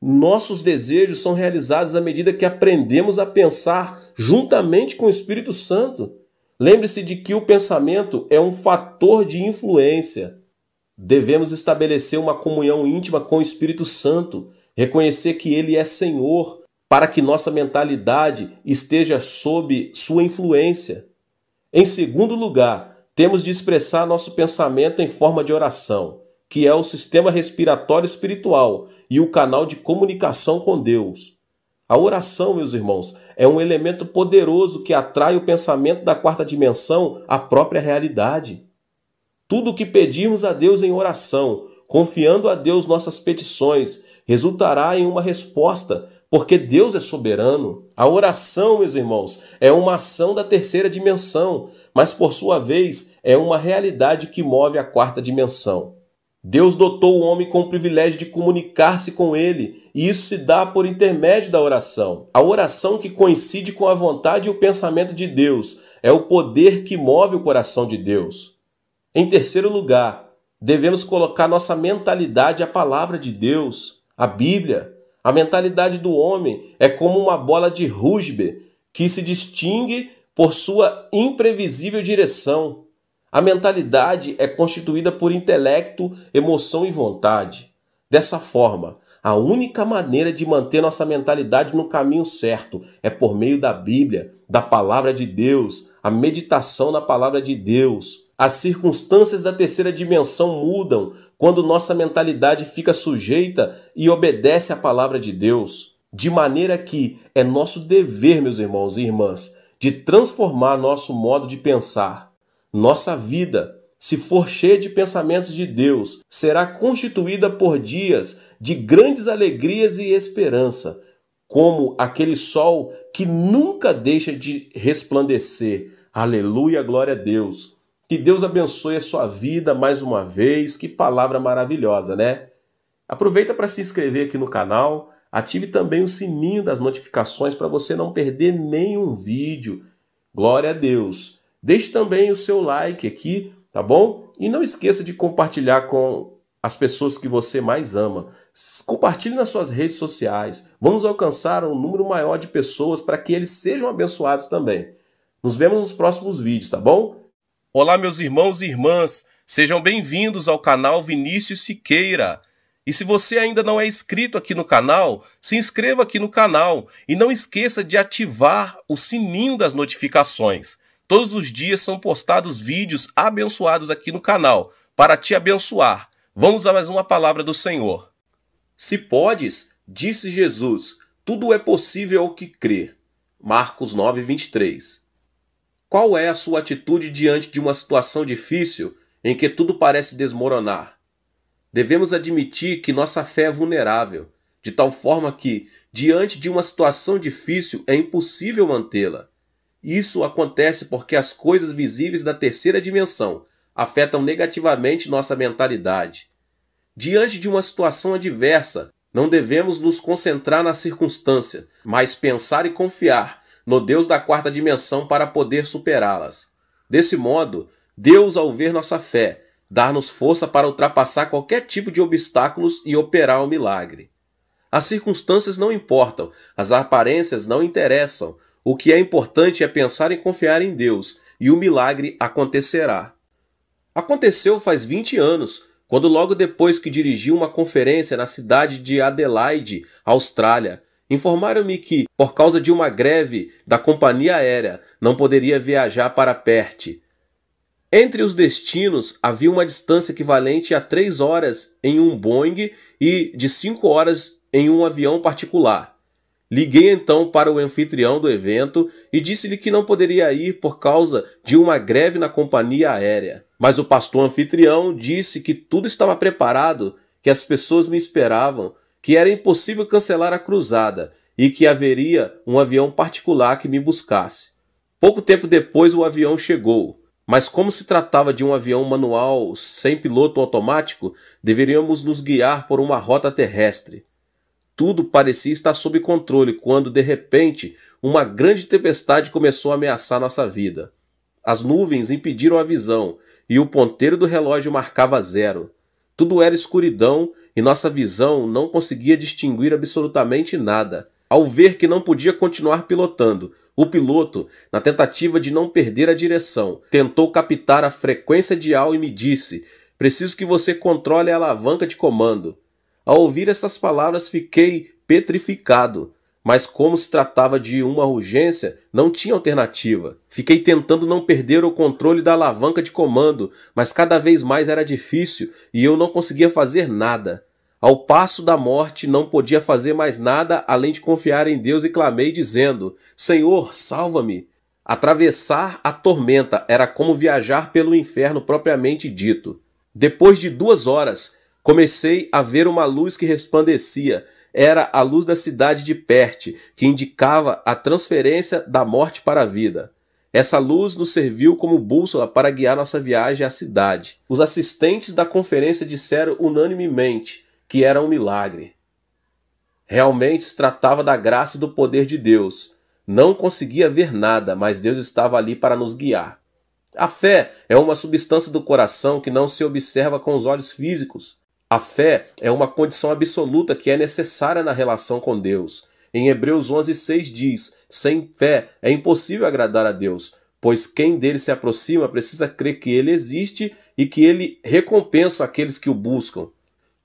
Nossos desejos são realizados à medida que aprendemos a pensar juntamente com o Espírito Santo. Lembre-se de que o pensamento é um fator de influência Devemos estabelecer uma comunhão íntima com o Espírito Santo, reconhecer que Ele é Senhor, para que nossa mentalidade esteja sob sua influência. Em segundo lugar, temos de expressar nosso pensamento em forma de oração, que é o sistema respiratório espiritual e o canal de comunicação com Deus. A oração, meus irmãos, é um elemento poderoso que atrai o pensamento da quarta dimensão à própria realidade. Tudo o que pedirmos a Deus em oração, confiando a Deus nossas petições, resultará em uma resposta, porque Deus é soberano. A oração, meus irmãos, é uma ação da terceira dimensão, mas por sua vez é uma realidade que move a quarta dimensão. Deus dotou o homem com o privilégio de comunicar-se com ele, e isso se dá por intermédio da oração. A oração que coincide com a vontade e o pensamento de Deus é o poder que move o coração de Deus. Em terceiro lugar, devemos colocar nossa mentalidade à palavra de Deus, à Bíblia. A mentalidade do homem é como uma bola de rugby que se distingue por sua imprevisível direção. A mentalidade é constituída por intelecto, emoção e vontade. Dessa forma, a única maneira de manter nossa mentalidade no caminho certo é por meio da Bíblia, da palavra de Deus, a meditação na palavra de Deus. As circunstâncias da terceira dimensão mudam quando nossa mentalidade fica sujeita e obedece à palavra de Deus. De maneira que é nosso dever, meus irmãos e irmãs, de transformar nosso modo de pensar. Nossa vida, se for cheia de pensamentos de Deus, será constituída por dias de grandes alegrias e esperança, como aquele sol que nunca deixa de resplandecer. Aleluia, glória a Deus! Que Deus abençoe a sua vida mais uma vez. Que palavra maravilhosa, né? Aproveita para se inscrever aqui no canal. Ative também o sininho das notificações para você não perder nenhum vídeo. Glória a Deus. Deixe também o seu like aqui, tá bom? E não esqueça de compartilhar com as pessoas que você mais ama. Compartilhe nas suas redes sociais. Vamos alcançar um número maior de pessoas para que eles sejam abençoados também. Nos vemos nos próximos vídeos, tá bom? Olá, meus irmãos e irmãs, sejam bem-vindos ao canal Vinícius Siqueira. E se você ainda não é inscrito aqui no canal, se inscreva aqui no canal e não esqueça de ativar o sininho das notificações. Todos os dias são postados vídeos abençoados aqui no canal para te abençoar. Vamos a mais uma palavra do Senhor. Se podes, disse Jesus, tudo é possível ao que crer. Marcos 9, 23. Qual é a sua atitude diante de uma situação difícil em que tudo parece desmoronar? Devemos admitir que nossa fé é vulnerável, de tal forma que, diante de uma situação difícil, é impossível mantê-la. Isso acontece porque as coisas visíveis da terceira dimensão afetam negativamente nossa mentalidade. Diante de uma situação adversa, não devemos nos concentrar na circunstância, mas pensar e confiar no Deus da quarta dimensão para poder superá-las. Desse modo, Deus, ao ver nossa fé, dar-nos força para ultrapassar qualquer tipo de obstáculos e operar o milagre. As circunstâncias não importam, as aparências não interessam. O que é importante é pensar e confiar em Deus, e o milagre acontecerá. Aconteceu faz 20 anos, quando logo depois que dirigiu uma conferência na cidade de Adelaide, Austrália, Informaram-me que, por causa de uma greve da companhia aérea, não poderia viajar para Perth. Entre os destinos havia uma distância equivalente a 3 horas em um Boeing e de 5 horas em um avião particular. Liguei então para o anfitrião do evento e disse-lhe que não poderia ir por causa de uma greve na companhia aérea. Mas o pastor anfitrião disse que tudo estava preparado, que as pessoas me esperavam que era impossível cancelar a cruzada e que haveria um avião particular que me buscasse. Pouco tempo depois o avião chegou, mas como se tratava de um avião manual sem piloto automático, deveríamos nos guiar por uma rota terrestre. Tudo parecia estar sob controle quando, de repente, uma grande tempestade começou a ameaçar nossa vida. As nuvens impediram a visão e o ponteiro do relógio marcava zero. Tudo era escuridão e nossa visão não conseguia distinguir absolutamente nada. Ao ver que não podia continuar pilotando, o piloto, na tentativa de não perder a direção, tentou captar a frequência de al e me disse: Preciso que você controle a alavanca de comando. Ao ouvir essas palavras, fiquei petrificado mas como se tratava de uma urgência, não tinha alternativa. Fiquei tentando não perder o controle da alavanca de comando, mas cada vez mais era difícil e eu não conseguia fazer nada. Ao passo da morte, não podia fazer mais nada além de confiar em Deus e clamei, dizendo: Senhor, salva-me! Atravessar a tormenta era como viajar pelo inferno propriamente dito. Depois de duas horas, comecei a ver uma luz que resplandecia, era a luz da cidade de Perte, que indicava a transferência da morte para a vida. Essa luz nos serviu como bússola para guiar nossa viagem à cidade. Os assistentes da conferência disseram unanimemente que era um milagre. Realmente se tratava da graça e do poder de Deus. Não conseguia ver nada, mas Deus estava ali para nos guiar. A fé é uma substância do coração que não se observa com os olhos físicos, a fé é uma condição absoluta que é necessária na relação com Deus. Em Hebreus 11:6 diz: "Sem fé é impossível agradar a Deus, pois quem dele se aproxima precisa crer que ele existe e que ele recompensa aqueles que o buscam."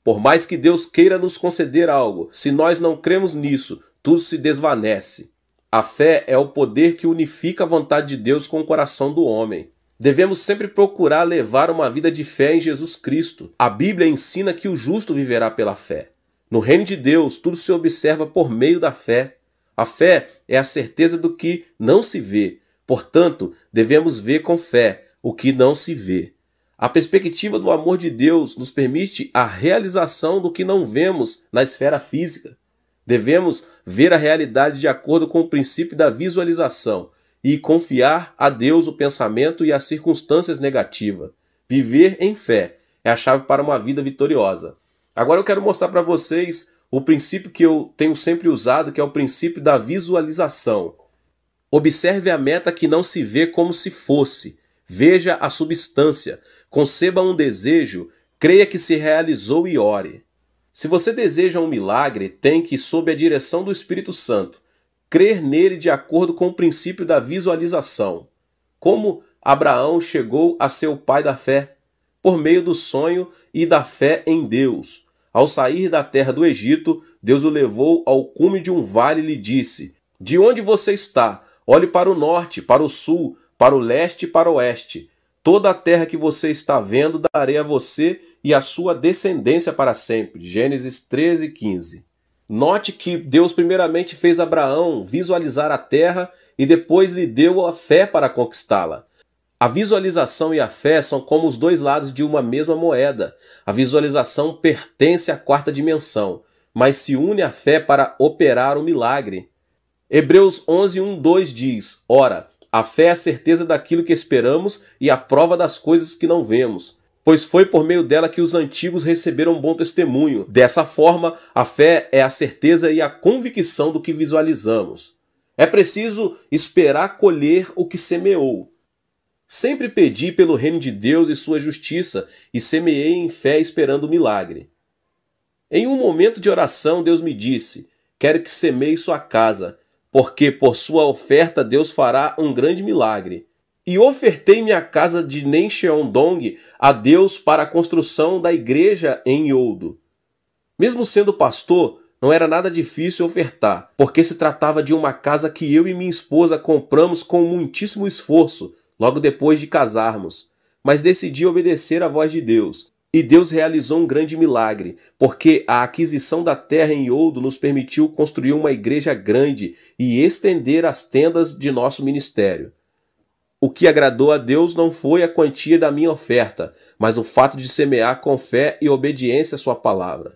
Por mais que Deus queira nos conceder algo, se nós não cremos nisso, tudo se desvanece. A fé é o poder que unifica a vontade de Deus com o coração do homem. Devemos sempre procurar levar uma vida de fé em Jesus Cristo. A Bíblia ensina que o justo viverá pela fé. No reino de Deus, tudo se observa por meio da fé. A fé é a certeza do que não se vê. Portanto, devemos ver com fé o que não se vê. A perspectiva do amor de Deus nos permite a realização do que não vemos na esfera física. Devemos ver a realidade de acordo com o princípio da visualização e confiar a Deus o pensamento e as circunstâncias negativas. Viver em fé é a chave para uma vida vitoriosa. Agora eu quero mostrar para vocês o princípio que eu tenho sempre usado, que é o princípio da visualização. Observe a meta que não se vê como se fosse. Veja a substância, conceba um desejo, creia que se realizou e ore. Se você deseja um milagre, tem que, sob a direção do Espírito Santo, crer nele de acordo com o princípio da visualização. Como Abraão chegou a ser o pai da fé? Por meio do sonho e da fé em Deus. Ao sair da terra do Egito, Deus o levou ao cume de um vale e lhe disse: De onde você está? Olhe para o norte, para o sul, para o leste e para o oeste. Toda a terra que você está vendo darei a você e à sua descendência para sempre. Gênesis 13, 15. Note que Deus primeiramente fez Abraão visualizar a terra e depois lhe deu a fé para conquistá-la. A visualização e a fé são como os dois lados de uma mesma moeda. A visualização pertence à quarta dimensão, mas se une à fé para operar o milagre. Hebreus 11, 1, 2 diz: Ora, a fé é a certeza daquilo que esperamos e a prova das coisas que não vemos pois foi por meio dela que os antigos receberam bom testemunho. Dessa forma, a fé é a certeza e a convicção do que visualizamos. É preciso esperar colher o que semeou. Sempre pedi pelo reino de Deus e sua justiça, e semeei em fé esperando o milagre. Em um momento de oração, Deus me disse: Quero que semeie sua casa, porque por sua oferta Deus fará um grande milagre. E ofertei minha casa de Nensheondong a Deus para a construção da igreja em Youdo. Mesmo sendo pastor, não era nada difícil ofertar, porque se tratava de uma casa que eu e minha esposa compramos com muitíssimo esforço, logo depois de casarmos. Mas decidi obedecer à voz de Deus. E Deus realizou um grande milagre, porque a aquisição da terra em Oudo nos permitiu construir uma igreja grande e estender as tendas de nosso ministério. O que agradou a Deus não foi a quantia da minha oferta, mas o fato de semear com fé e obediência à sua palavra.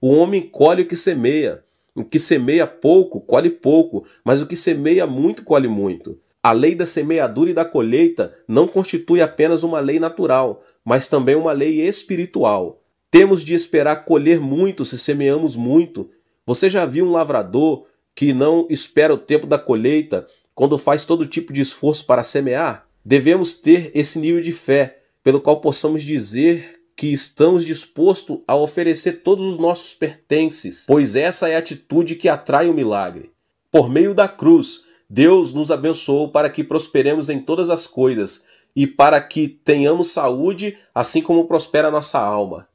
O homem colhe o que semeia. O que semeia pouco, colhe pouco, mas o que semeia muito, colhe muito. A lei da semeadura e da colheita não constitui apenas uma lei natural, mas também uma lei espiritual. Temos de esperar colher muito se semeamos muito. Você já viu um lavrador que não espera o tempo da colheita quando faz todo tipo de esforço para semear, devemos ter esse nível de fé, pelo qual possamos dizer que estamos dispostos a oferecer todos os nossos pertences, pois essa é a atitude que atrai o milagre. Por meio da cruz, Deus nos abençoou para que prosperemos em todas as coisas e para que tenhamos saúde, assim como prospera a nossa alma.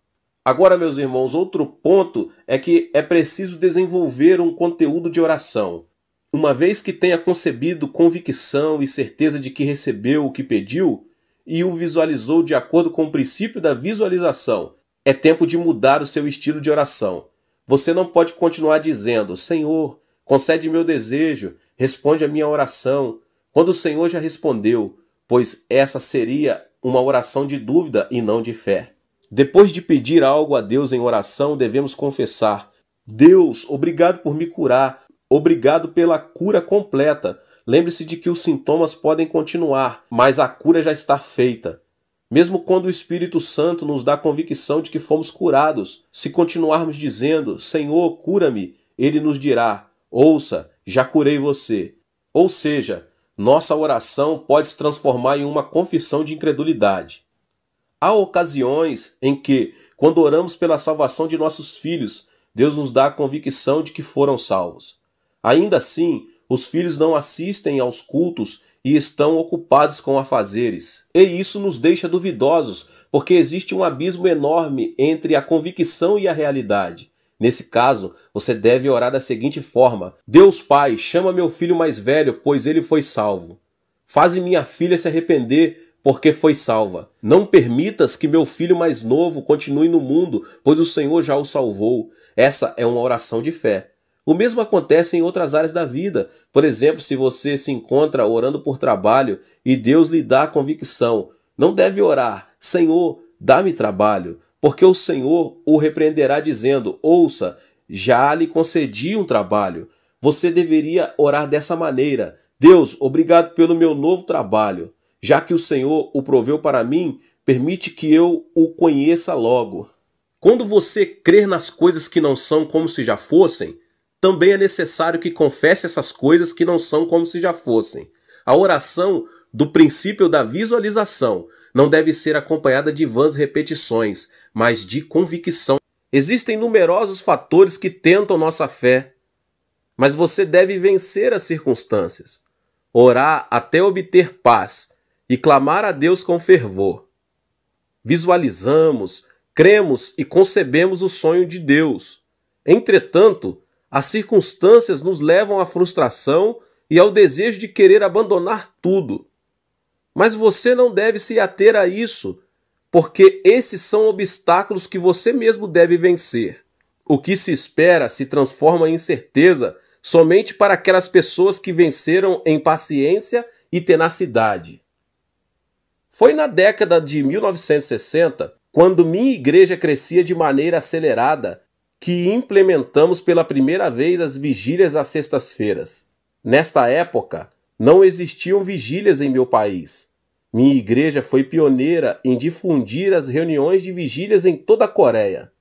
Agora, meus irmãos, outro ponto é que é preciso desenvolver um conteúdo de oração uma vez que tenha concebido convicção e certeza de que recebeu o que pediu e o visualizou de acordo com o princípio da visualização, é tempo de mudar o seu estilo de oração. Você não pode continuar dizendo: Senhor, concede meu desejo, responde a minha oração, quando o Senhor já respondeu, pois essa seria uma oração de dúvida e não de fé. Depois de pedir algo a Deus em oração, devemos confessar: Deus, obrigado por me curar, Obrigado pela cura completa. Lembre-se de que os sintomas podem continuar, mas a cura já está feita. Mesmo quando o Espírito Santo nos dá a convicção de que fomos curados, se continuarmos dizendo, Senhor, cura-me, ele nos dirá: Ouça, já curei você. Ou seja, nossa oração pode se transformar em uma confissão de incredulidade. Há ocasiões em que, quando oramos pela salvação de nossos filhos, Deus nos dá a convicção de que foram salvos. Ainda assim, os filhos não assistem aos cultos e estão ocupados com afazeres. E isso nos deixa duvidosos, porque existe um abismo enorme entre a convicção e a realidade. Nesse caso, você deve orar da seguinte forma: Deus Pai, chama meu filho mais velho, pois ele foi salvo. Faze minha filha se arrepender, porque foi salva. Não permitas que meu filho mais novo continue no mundo, pois o Senhor já o salvou. Essa é uma oração de fé. O mesmo acontece em outras áreas da vida. Por exemplo, se você se encontra orando por trabalho e Deus lhe dá a convicção, não deve orar, Senhor, dá-me trabalho, porque o Senhor o repreenderá dizendo: Ouça, já lhe concedi um trabalho. Você deveria orar dessa maneira: Deus, obrigado pelo meu novo trabalho. Já que o Senhor o proveu para mim, permite que eu o conheça logo. Quando você crer nas coisas que não são como se já fossem, também é necessário que confesse essas coisas que não são como se já fossem. A oração do princípio da visualização não deve ser acompanhada de vãs repetições, mas de convicção. Existem numerosos fatores que tentam nossa fé, mas você deve vencer as circunstâncias, orar até obter paz e clamar a Deus com fervor. Visualizamos, cremos e concebemos o sonho de Deus. Entretanto, as circunstâncias nos levam à frustração e ao desejo de querer abandonar tudo. Mas você não deve se ater a isso, porque esses são obstáculos que você mesmo deve vencer. O que se espera se transforma em certeza somente para aquelas pessoas que venceram em paciência e tenacidade. Foi na década de 1960, quando minha igreja crescia de maneira acelerada, que implementamos pela primeira vez as vigílias às sextas-feiras. Nesta época, não existiam vigílias em meu país. Minha igreja foi pioneira em difundir as reuniões de vigílias em toda a Coreia.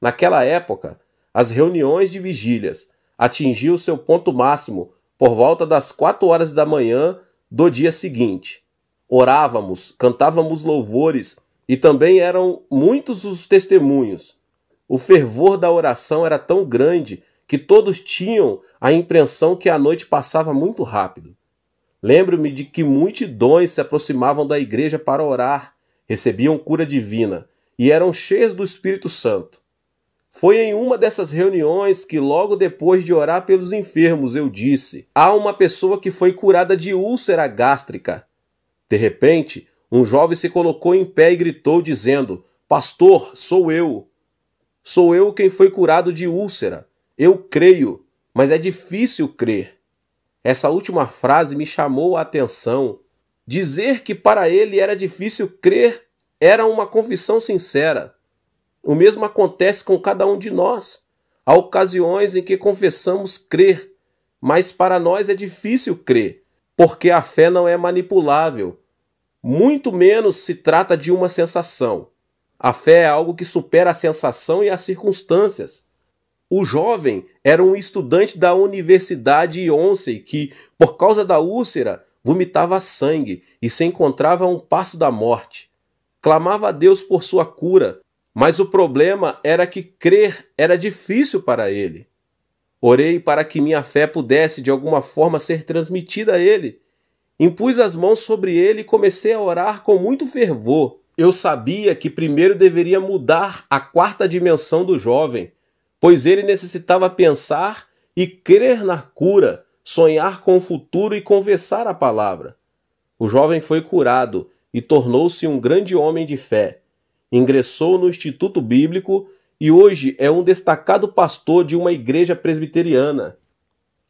Naquela época, as reuniões de vigílias atingiam seu ponto máximo por volta das quatro horas da manhã do dia seguinte. Orávamos, cantávamos louvores e também eram muitos os testemunhos. O fervor da oração era tão grande que todos tinham a impressão que a noite passava muito rápido. Lembro-me de que multidões se aproximavam da igreja para orar, recebiam cura divina e eram cheias do Espírito Santo. Foi em uma dessas reuniões que, logo depois de orar pelos enfermos, eu disse: Há uma pessoa que foi curada de úlcera gástrica. De repente, um jovem se colocou em pé e gritou, dizendo: Pastor, sou eu. Sou eu quem foi curado de úlcera. Eu creio, mas é difícil crer. Essa última frase me chamou a atenção. Dizer que para ele era difícil crer era uma confissão sincera. O mesmo acontece com cada um de nós. Há ocasiões em que confessamos crer, mas para nós é difícil crer, porque a fé não é manipulável. Muito menos se trata de uma sensação. A fé é algo que supera a sensação e as circunstâncias. O jovem era um estudante da Universidade Once que, por causa da úlcera, vomitava sangue e se encontrava a um passo da morte. Clamava a Deus por sua cura, mas o problema era que crer era difícil para ele. Orei para que minha fé pudesse de alguma forma ser transmitida a ele. Impus as mãos sobre ele e comecei a orar com muito fervor. Eu sabia que primeiro deveria mudar a quarta dimensão do jovem, pois ele necessitava pensar e crer na cura, sonhar com o futuro e conversar a palavra. O jovem foi curado e tornou-se um grande homem de fé. Ingressou no Instituto Bíblico e hoje é um destacado pastor de uma igreja presbiteriana.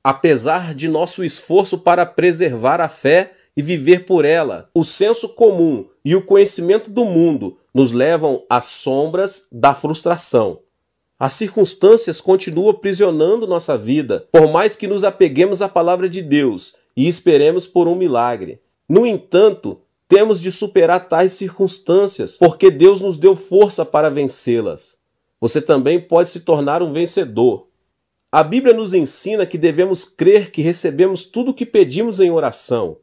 Apesar de nosso esforço para preservar a fé e viver por ela, o senso comum e o conhecimento do mundo nos levam às sombras da frustração. As circunstâncias continuam aprisionando nossa vida, por mais que nos apeguemos à palavra de Deus e esperemos por um milagre. No entanto, temos de superar tais circunstâncias, porque Deus nos deu força para vencê-las. Você também pode se tornar um vencedor. A Bíblia nos ensina que devemos crer que recebemos tudo o que pedimos em oração.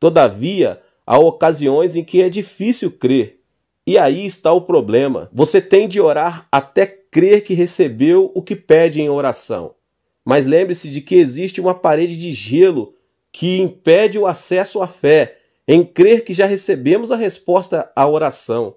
Todavia, há ocasiões em que é difícil crer. E aí está o problema. Você tem de orar até crer que recebeu o que pede em oração. Mas lembre-se de que existe uma parede de gelo que impede o acesso à fé, em crer que já recebemos a resposta à oração.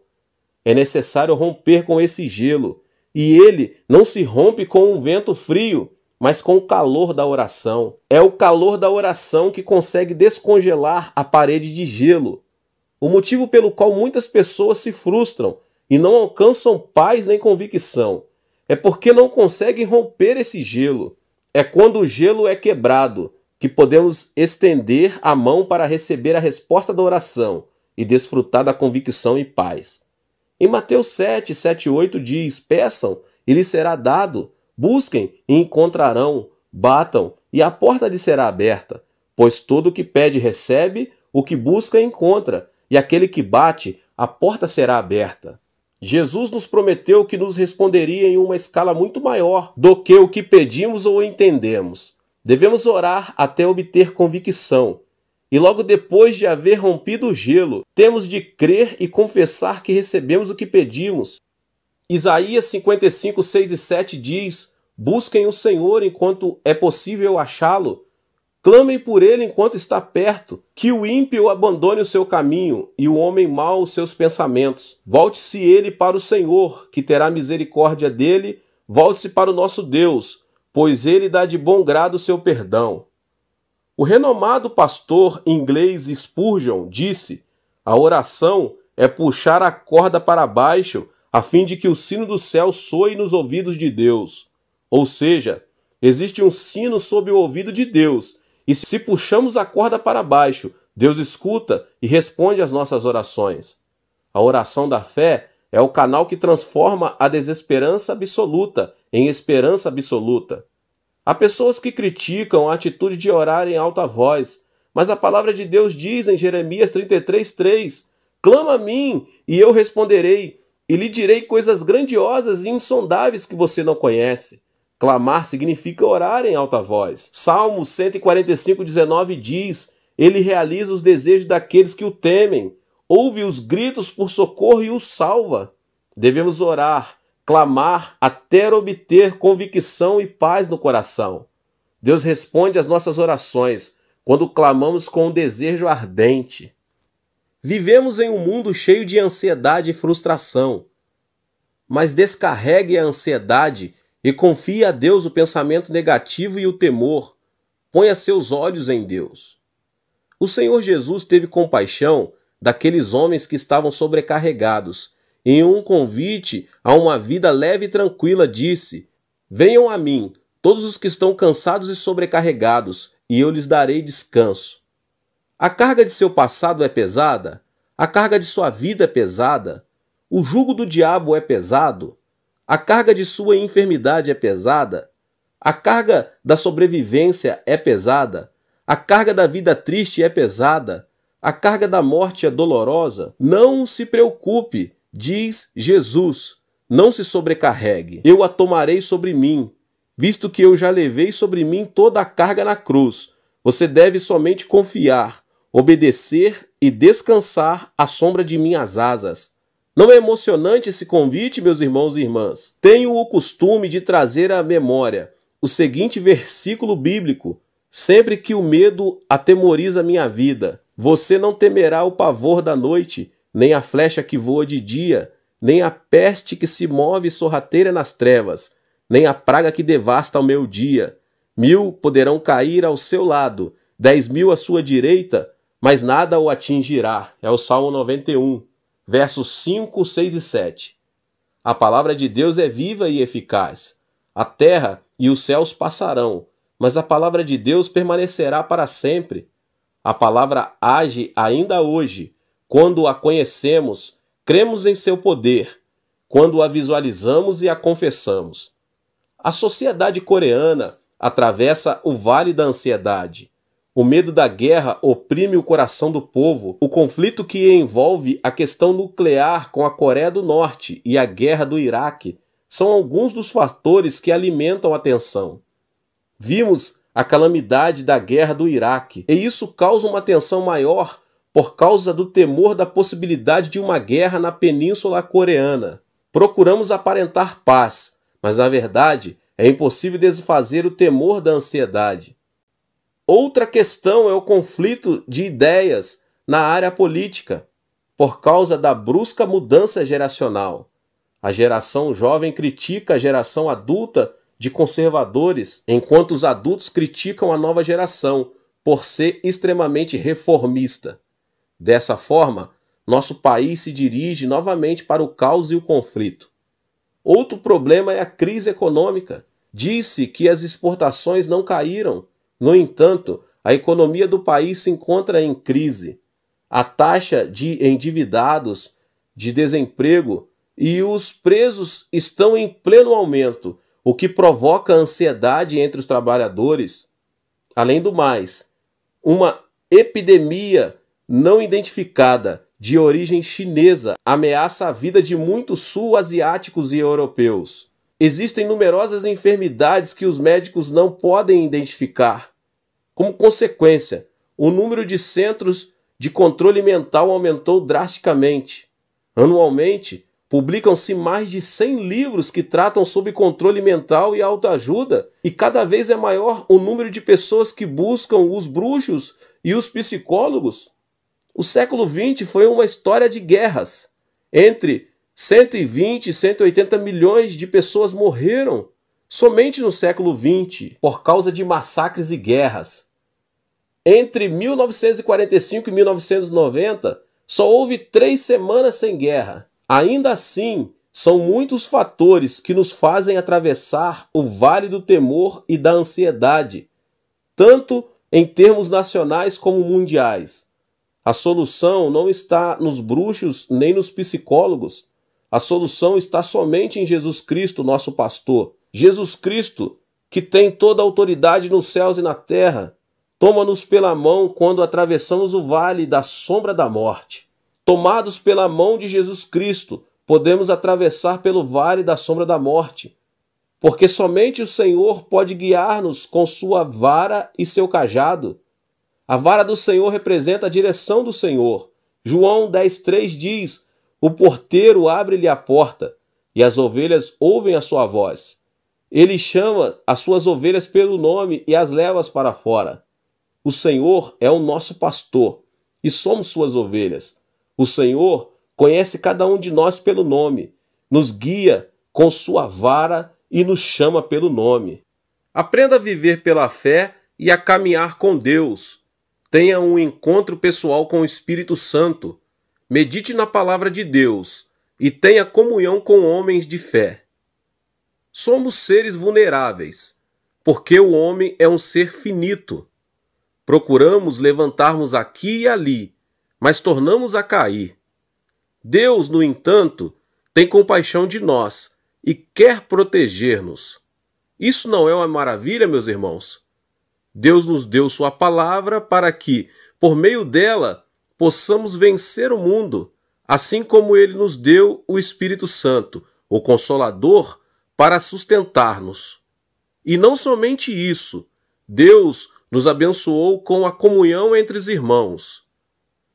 É necessário romper com esse gelo, e ele não se rompe com um vento frio, mas com o calor da oração. É o calor da oração que consegue descongelar a parede de gelo. O motivo pelo qual muitas pessoas se frustram e não alcançam paz nem convicção é porque não conseguem romper esse gelo. É quando o gelo é quebrado que podemos estender a mão para receber a resposta da oração e desfrutar da convicção e paz. Em Mateus 7, 7 e 8 diz: Peçam e lhes será dado, Busquem e encontrarão, batam e a porta lhe será aberta. Pois todo o que pede recebe, o que busca encontra, e aquele que bate, a porta será aberta. Jesus nos prometeu que nos responderia em uma escala muito maior do que o que pedimos ou entendemos. Devemos orar até obter convicção. E logo depois de haver rompido o gelo, temos de crer e confessar que recebemos o que pedimos. Isaías 55, 6 e 7 diz: Busquem o Senhor enquanto é possível achá-lo. Clamem por ele enquanto está perto. Que o ímpio abandone o seu caminho e o homem mau os seus pensamentos. Volte-se ele para o Senhor, que terá misericórdia dele. Volte-se para o nosso Deus, pois ele dá de bom grado o seu perdão. O renomado pastor inglês Spurgeon disse: A oração é puxar a corda para baixo, a fim de que o sino do céu soe nos ouvidos de Deus. Ou seja, existe um sino sob o ouvido de Deus, e se puxamos a corda para baixo, Deus escuta e responde às nossas orações. A oração da fé é o canal que transforma a desesperança absoluta em esperança absoluta. Há pessoas que criticam a atitude de orar em alta voz, mas a palavra de Deus diz em Jeremias 33:3: Clama a mim, e eu responderei, e lhe direi coisas grandiosas e insondáveis que você não conhece. Clamar significa orar em alta voz. Salmo 145, 19 diz: Ele realiza os desejos daqueles que o temem, ouve os gritos por socorro e os salva. Devemos orar, clamar, até obter convicção e paz no coração. Deus responde às nossas orações quando clamamos com um desejo ardente. Vivemos em um mundo cheio de ansiedade e frustração. Mas descarregue a ansiedade e confie a Deus o pensamento negativo e o temor. Ponha seus olhos em Deus. O Senhor Jesus teve compaixão daqueles homens que estavam sobrecarregados, e em um convite a uma vida leve e tranquila disse: Venham a mim, todos os que estão cansados e sobrecarregados, e eu lhes darei descanso. A carga de seu passado é pesada, a carga de sua vida é pesada, o jugo do diabo é pesado, a carga de sua enfermidade é pesada. A carga da sobrevivência é pesada. A carga da vida triste é pesada. A carga da morte é dolorosa. Não se preocupe, diz Jesus. Não se sobrecarregue. Eu a tomarei sobre mim, visto que eu já levei sobre mim toda a carga na cruz. Você deve somente confiar, obedecer e descansar à sombra de minhas asas. Não é emocionante esse convite, meus irmãos e irmãs? Tenho o costume de trazer à memória o seguinte versículo bíblico: Sempre que o medo atemoriza minha vida, você não temerá o pavor da noite, nem a flecha que voa de dia, nem a peste que se move sorrateira nas trevas, nem a praga que devasta o meu dia. Mil poderão cair ao seu lado, dez mil à sua direita, mas nada o atingirá. É o Salmo 91 versos 5, 6 e 7. A palavra de Deus é viva e eficaz. A terra e os céus passarão, mas a palavra de Deus permanecerá para sempre. A palavra age ainda hoje. Quando a conhecemos, cremos em seu poder. Quando a visualizamos e a confessamos. A sociedade coreana atravessa o vale da ansiedade. O medo da guerra oprime o coração do povo. O conflito que envolve a questão nuclear com a Coreia do Norte e a guerra do Iraque são alguns dos fatores que alimentam a tensão. Vimos a calamidade da guerra do Iraque, e isso causa uma tensão maior por causa do temor da possibilidade de uma guerra na península coreana. Procuramos aparentar paz, mas na verdade é impossível desfazer o temor da ansiedade. Outra questão é o conflito de ideias na área política, por causa da brusca mudança geracional. A geração jovem critica a geração adulta de conservadores, enquanto os adultos criticam a nova geração por ser extremamente reformista. Dessa forma, nosso país se dirige novamente para o caos e o conflito. Outro problema é a crise econômica. Disse que as exportações não caíram, no entanto, a economia do país se encontra em crise. A taxa de endividados, de desemprego e os presos estão em pleno aumento, o que provoca ansiedade entre os trabalhadores. Além do mais, uma epidemia não identificada de origem chinesa ameaça a vida de muitos sul-asiáticos e europeus. Existem numerosas enfermidades que os médicos não podem identificar, como consequência, o número de centros de controle mental aumentou drasticamente. Anualmente, publicam-se mais de 100 livros que tratam sobre controle mental e autoajuda, e cada vez é maior o número de pessoas que buscam os bruxos e os psicólogos. O século XX foi uma história de guerras. Entre 120 e 180 milhões de pessoas morreram somente no século XX por causa de massacres e guerras. Entre 1945 e 1990, só houve três semanas sem guerra. Ainda assim, são muitos fatores que nos fazem atravessar o vale do temor e da ansiedade, tanto em termos nacionais como mundiais. A solução não está nos bruxos nem nos psicólogos. A solução está somente em Jesus Cristo, nosso pastor. Jesus Cristo, que tem toda a autoridade nos céus e na terra, Toma-nos pela mão quando atravessamos o vale da sombra da morte. Tomados pela mão de Jesus Cristo, podemos atravessar pelo vale da sombra da morte, porque somente o Senhor pode guiar-nos com sua vara e seu cajado. A vara do Senhor representa a direção do Senhor. João 10,3 diz: O porteiro abre-lhe a porta, e as ovelhas ouvem a sua voz. Ele chama as suas ovelhas pelo nome e as leva para fora. O Senhor é o nosso pastor e somos suas ovelhas. O Senhor conhece cada um de nós pelo nome, nos guia com sua vara e nos chama pelo nome. Aprenda a viver pela fé e a caminhar com Deus. Tenha um encontro pessoal com o Espírito Santo. Medite na palavra de Deus e tenha comunhão com homens de fé. Somos seres vulneráveis, porque o homem é um ser finito. Procuramos levantarmos aqui e ali, mas tornamos a cair. Deus, no entanto, tem compaixão de nós e quer proteger-nos. Isso não é uma maravilha, meus irmãos? Deus nos deu Sua palavra para que, por meio dela, possamos vencer o mundo, assim como Ele nos deu o Espírito Santo, o Consolador, para sustentar-nos. E não somente isso, Deus nos abençoou com a comunhão entre os irmãos.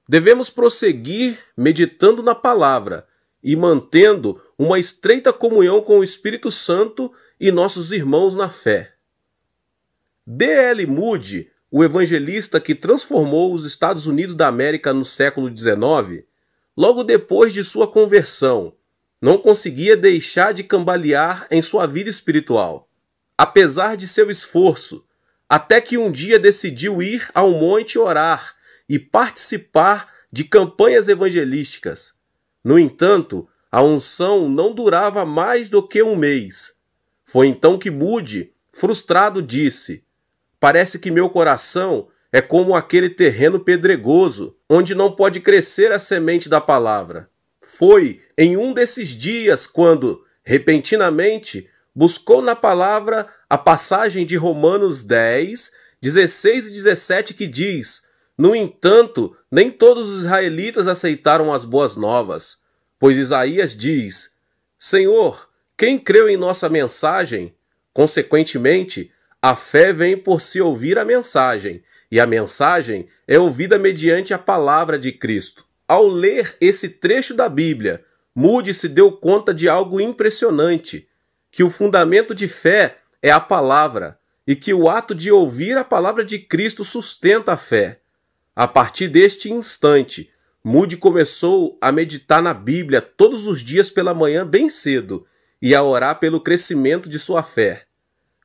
Devemos prosseguir meditando na palavra e mantendo uma estreita comunhão com o Espírito Santo e nossos irmãos na fé. D.L. Moody, o evangelista que transformou os Estados Unidos da América no século XIX, logo depois de sua conversão, não conseguia deixar de cambalear em sua vida espiritual. Apesar de seu esforço, até que um dia decidiu ir ao monte orar e participar de campanhas evangelísticas. No entanto, a unção não durava mais do que um mês. Foi então que Mude, frustrado, disse: Parece que meu coração é como aquele terreno pedregoso, onde não pode crescer a semente da palavra. Foi em um desses dias quando, repentinamente, buscou na palavra a passagem de Romanos 10, 16 e 17 que diz: No entanto, nem todos os israelitas aceitaram as boas novas, pois Isaías diz: Senhor, quem creu em nossa mensagem? Consequentemente, a fé vem por se ouvir a mensagem, e a mensagem é ouvida mediante a palavra de Cristo. Ao ler esse trecho da Bíblia, Mude se deu conta de algo impressionante: que o fundamento de fé é a palavra, e que o ato de ouvir a palavra de Cristo sustenta a fé. A partir deste instante, Moody começou a meditar na Bíblia todos os dias pela manhã bem cedo e a orar pelo crescimento de sua fé.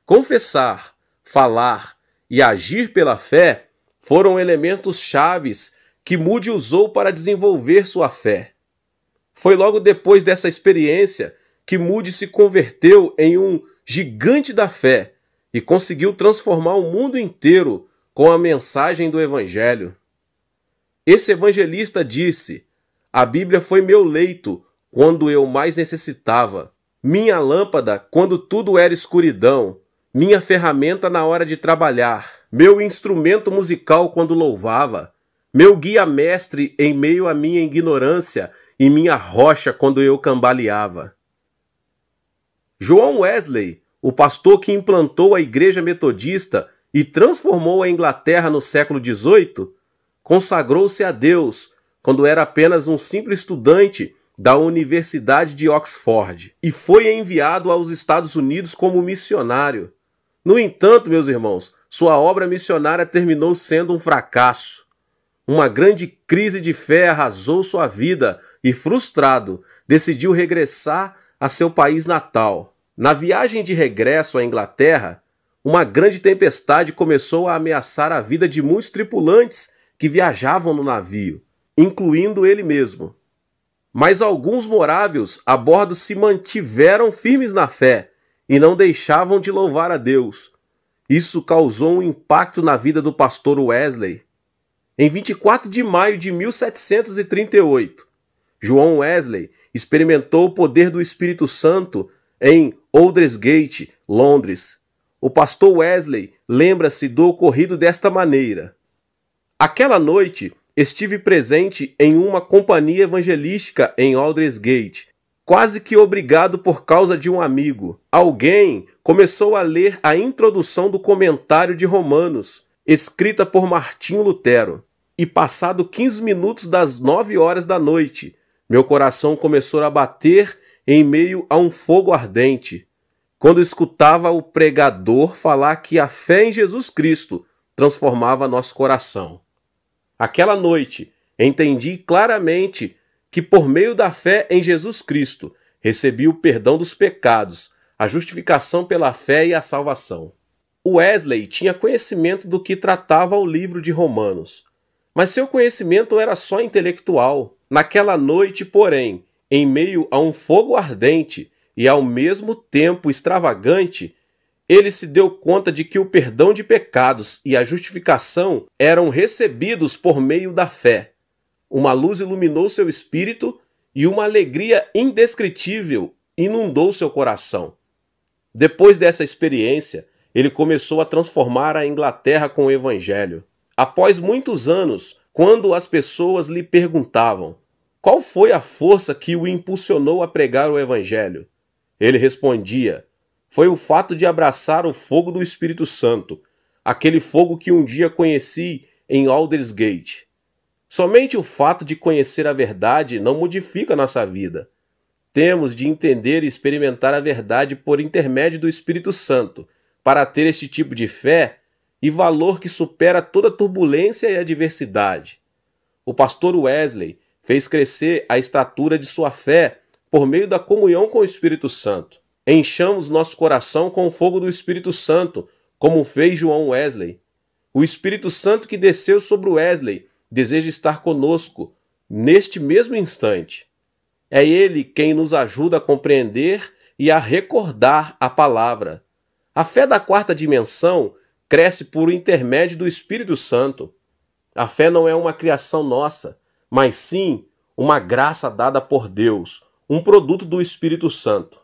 Confessar, falar e agir pela fé foram elementos chaves que Moody usou para desenvolver sua fé. Foi logo depois dessa experiência que Moody se converteu em um gigante da fé, e conseguiu transformar o mundo inteiro com a mensagem do Evangelho. Esse evangelista disse: A Bíblia foi meu leito quando eu mais necessitava, minha lâmpada quando tudo era escuridão, minha ferramenta na hora de trabalhar, meu instrumento musical quando louvava, meu guia mestre em meio à minha ignorância e minha rocha quando eu cambaleava. João Wesley, o pastor que implantou a Igreja Metodista e transformou a Inglaterra no século XVIII, consagrou-se a Deus quando era apenas um simples estudante da Universidade de Oxford e foi enviado aos Estados Unidos como missionário. No entanto, meus irmãos, sua obra missionária terminou sendo um fracasso. Uma grande crise de fé arrasou sua vida e, frustrado, decidiu regressar a seu país natal. Na viagem de regresso à Inglaterra, uma grande tempestade começou a ameaçar a vida de muitos tripulantes que viajavam no navio, incluindo ele mesmo. Mas alguns moráveis a bordo se mantiveram firmes na fé e não deixavam de louvar a Deus. Isso causou um impacto na vida do pastor Wesley. Em 24 de maio de 1738, João Wesley experimentou o poder do Espírito Santo em Oldresgate, Londres. O pastor Wesley lembra-se do ocorrido desta maneira. Aquela noite estive presente em uma companhia evangelística em Aldersgate, quase que obrigado por causa de um amigo. Alguém começou a ler a introdução do comentário de Romanos, escrita por Martinho Lutero. E passado 15 minutos das 9 horas da noite, meu coração começou a bater em meio a um fogo ardente, quando escutava o pregador falar que a fé em Jesus Cristo transformava nosso coração. Aquela noite, entendi claramente que por meio da fé em Jesus Cristo recebi o perdão dos pecados, a justificação pela fé e a salvação. Wesley tinha conhecimento do que tratava o livro de Romanos, mas seu conhecimento era só intelectual. Naquela noite, porém, em meio a um fogo ardente e ao mesmo tempo extravagante, ele se deu conta de que o perdão de pecados e a justificação eram recebidos por meio da fé. Uma luz iluminou seu espírito e uma alegria indescritível inundou seu coração. Depois dessa experiência, ele começou a transformar a Inglaterra com o Evangelho. Após muitos anos, quando as pessoas lhe perguntavam: qual foi a força que o impulsionou a pregar o Evangelho? Ele respondia: Foi o fato de abraçar o fogo do Espírito Santo, aquele fogo que um dia conheci em Aldersgate. Somente o fato de conhecer a verdade não modifica nossa vida. Temos de entender e experimentar a verdade por intermédio do Espírito Santo, para ter este tipo de fé e valor que supera toda turbulência e adversidade. O pastor Wesley fez crescer a estatura de sua fé por meio da comunhão com o Espírito Santo. Enchamos nosso coração com o fogo do Espírito Santo, como fez João Wesley. O Espírito Santo que desceu sobre Wesley deseja estar conosco neste mesmo instante. É ele quem nos ajuda a compreender e a recordar a palavra. A fé da quarta dimensão cresce por intermédio do Espírito Santo. A fé não é uma criação nossa mas sim uma graça dada por Deus, um produto do Espírito Santo.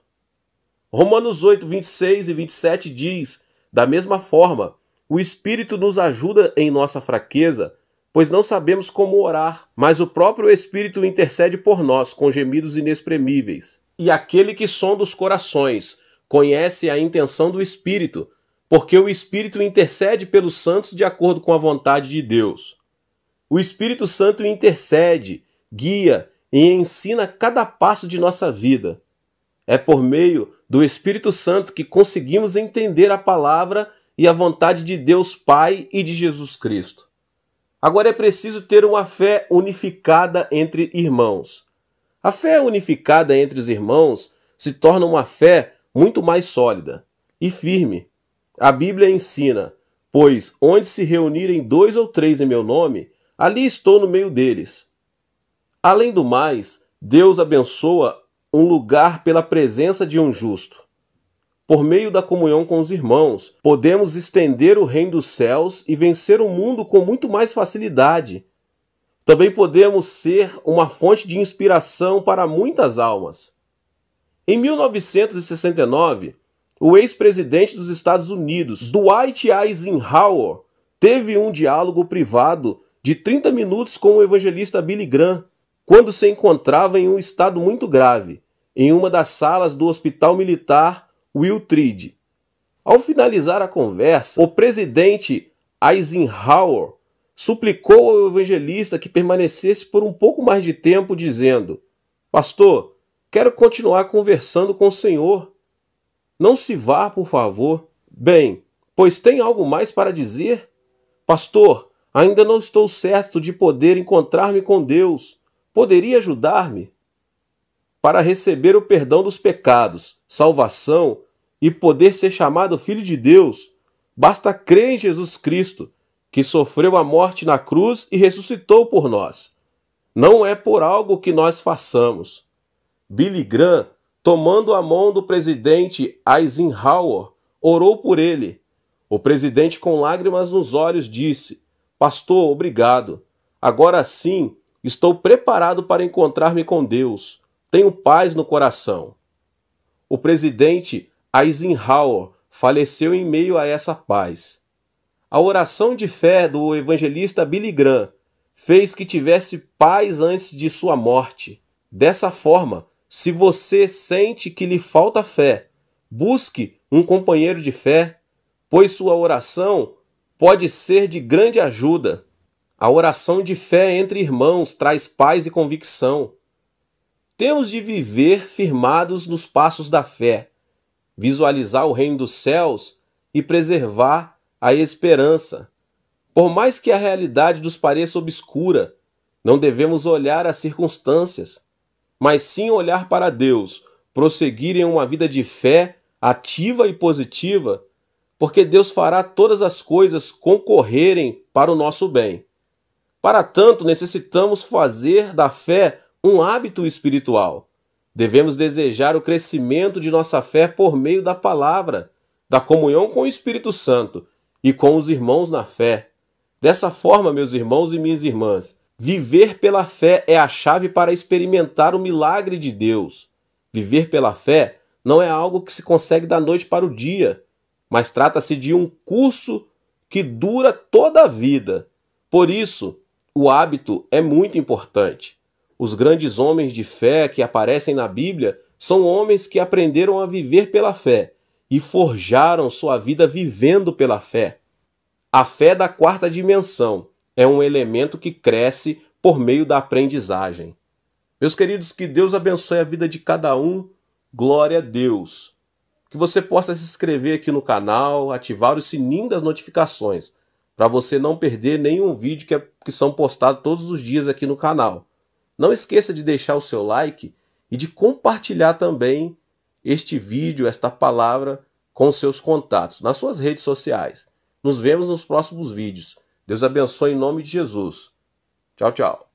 Romanos 8, 26 e 27 diz: Da mesma forma, o Espírito nos ajuda em nossa fraqueza, pois não sabemos como orar, mas o próprio Espírito intercede por nós com gemidos inexprimíveis. E aquele que sonda os corações conhece a intenção do Espírito, porque o Espírito intercede pelos santos de acordo com a vontade de Deus. O Espírito Santo intercede, guia e ensina cada passo de nossa vida. É por meio do Espírito Santo que conseguimos entender a palavra e a vontade de Deus Pai e de Jesus Cristo. Agora é preciso ter uma fé unificada entre irmãos. A fé unificada entre os irmãos se torna uma fé muito mais sólida e firme. A Bíblia ensina: pois onde se reunirem dois ou três em meu nome, Ali estou no meio deles. Além do mais, Deus abençoa um lugar pela presença de um justo. Por meio da comunhão com os irmãos, podemos estender o reino dos céus e vencer o mundo com muito mais facilidade. Também podemos ser uma fonte de inspiração para muitas almas. Em 1969, o ex-presidente dos Estados Unidos, Dwight Eisenhower, teve um diálogo privado de 30 minutos com o evangelista Billy Graham, quando se encontrava em um estado muito grave, em uma das salas do Hospital Militar Will Wiltrid. Ao finalizar a conversa, o presidente Eisenhower suplicou ao evangelista que permanecesse por um pouco mais de tempo, dizendo: Pastor, quero continuar conversando com o senhor. Não se vá, por favor. Bem, pois tem algo mais para dizer? Pastor, Ainda não estou certo de poder encontrar-me com Deus. Poderia ajudar-me? Para receber o perdão dos pecados, salvação e poder ser chamado Filho de Deus, basta crer em Jesus Cristo, que sofreu a morte na cruz e ressuscitou por nós. Não é por algo que nós façamos. Billy Graham, tomando a mão do presidente Eisenhower, orou por ele. O presidente, com lágrimas nos olhos, disse Pastor, obrigado. Agora sim estou preparado para encontrar-me com Deus. Tenho paz no coração. O presidente Eisenhower faleceu em meio a essa paz. A oração de fé do evangelista Billy Graham fez que tivesse paz antes de sua morte. Dessa forma, se você sente que lhe falta fé, busque um companheiro de fé, pois sua oração pode ser de grande ajuda. A oração de fé entre irmãos traz paz e convicção. Temos de viver firmados nos passos da fé, visualizar o reino dos céus e preservar a esperança. Por mais que a realidade nos pareça obscura, não devemos olhar as circunstâncias, mas sim olhar para Deus, prosseguir em uma vida de fé ativa e positiva porque Deus fará todas as coisas concorrerem para o nosso bem. Para tanto, necessitamos fazer da fé um hábito espiritual. Devemos desejar o crescimento de nossa fé por meio da palavra, da comunhão com o Espírito Santo e com os irmãos na fé. Dessa forma, meus irmãos e minhas irmãs, viver pela fé é a chave para experimentar o milagre de Deus. Viver pela fé não é algo que se consegue da noite para o dia, mas trata-se de um curso que dura toda a vida. Por isso, o hábito é muito importante. Os grandes homens de fé que aparecem na Bíblia são homens que aprenderam a viver pela fé e forjaram sua vida vivendo pela fé. A fé da quarta dimensão é um elemento que cresce por meio da aprendizagem. Meus queridos, que Deus abençoe a vida de cada um. Glória a Deus que você possa se inscrever aqui no canal, ativar o sininho das notificações, para você não perder nenhum vídeo que, é, que são postados todos os dias aqui no canal. Não esqueça de deixar o seu like e de compartilhar também este vídeo, esta palavra, com seus contatos, nas suas redes sociais. Nos vemos nos próximos vídeos. Deus abençoe em nome de Jesus. Tchau, tchau.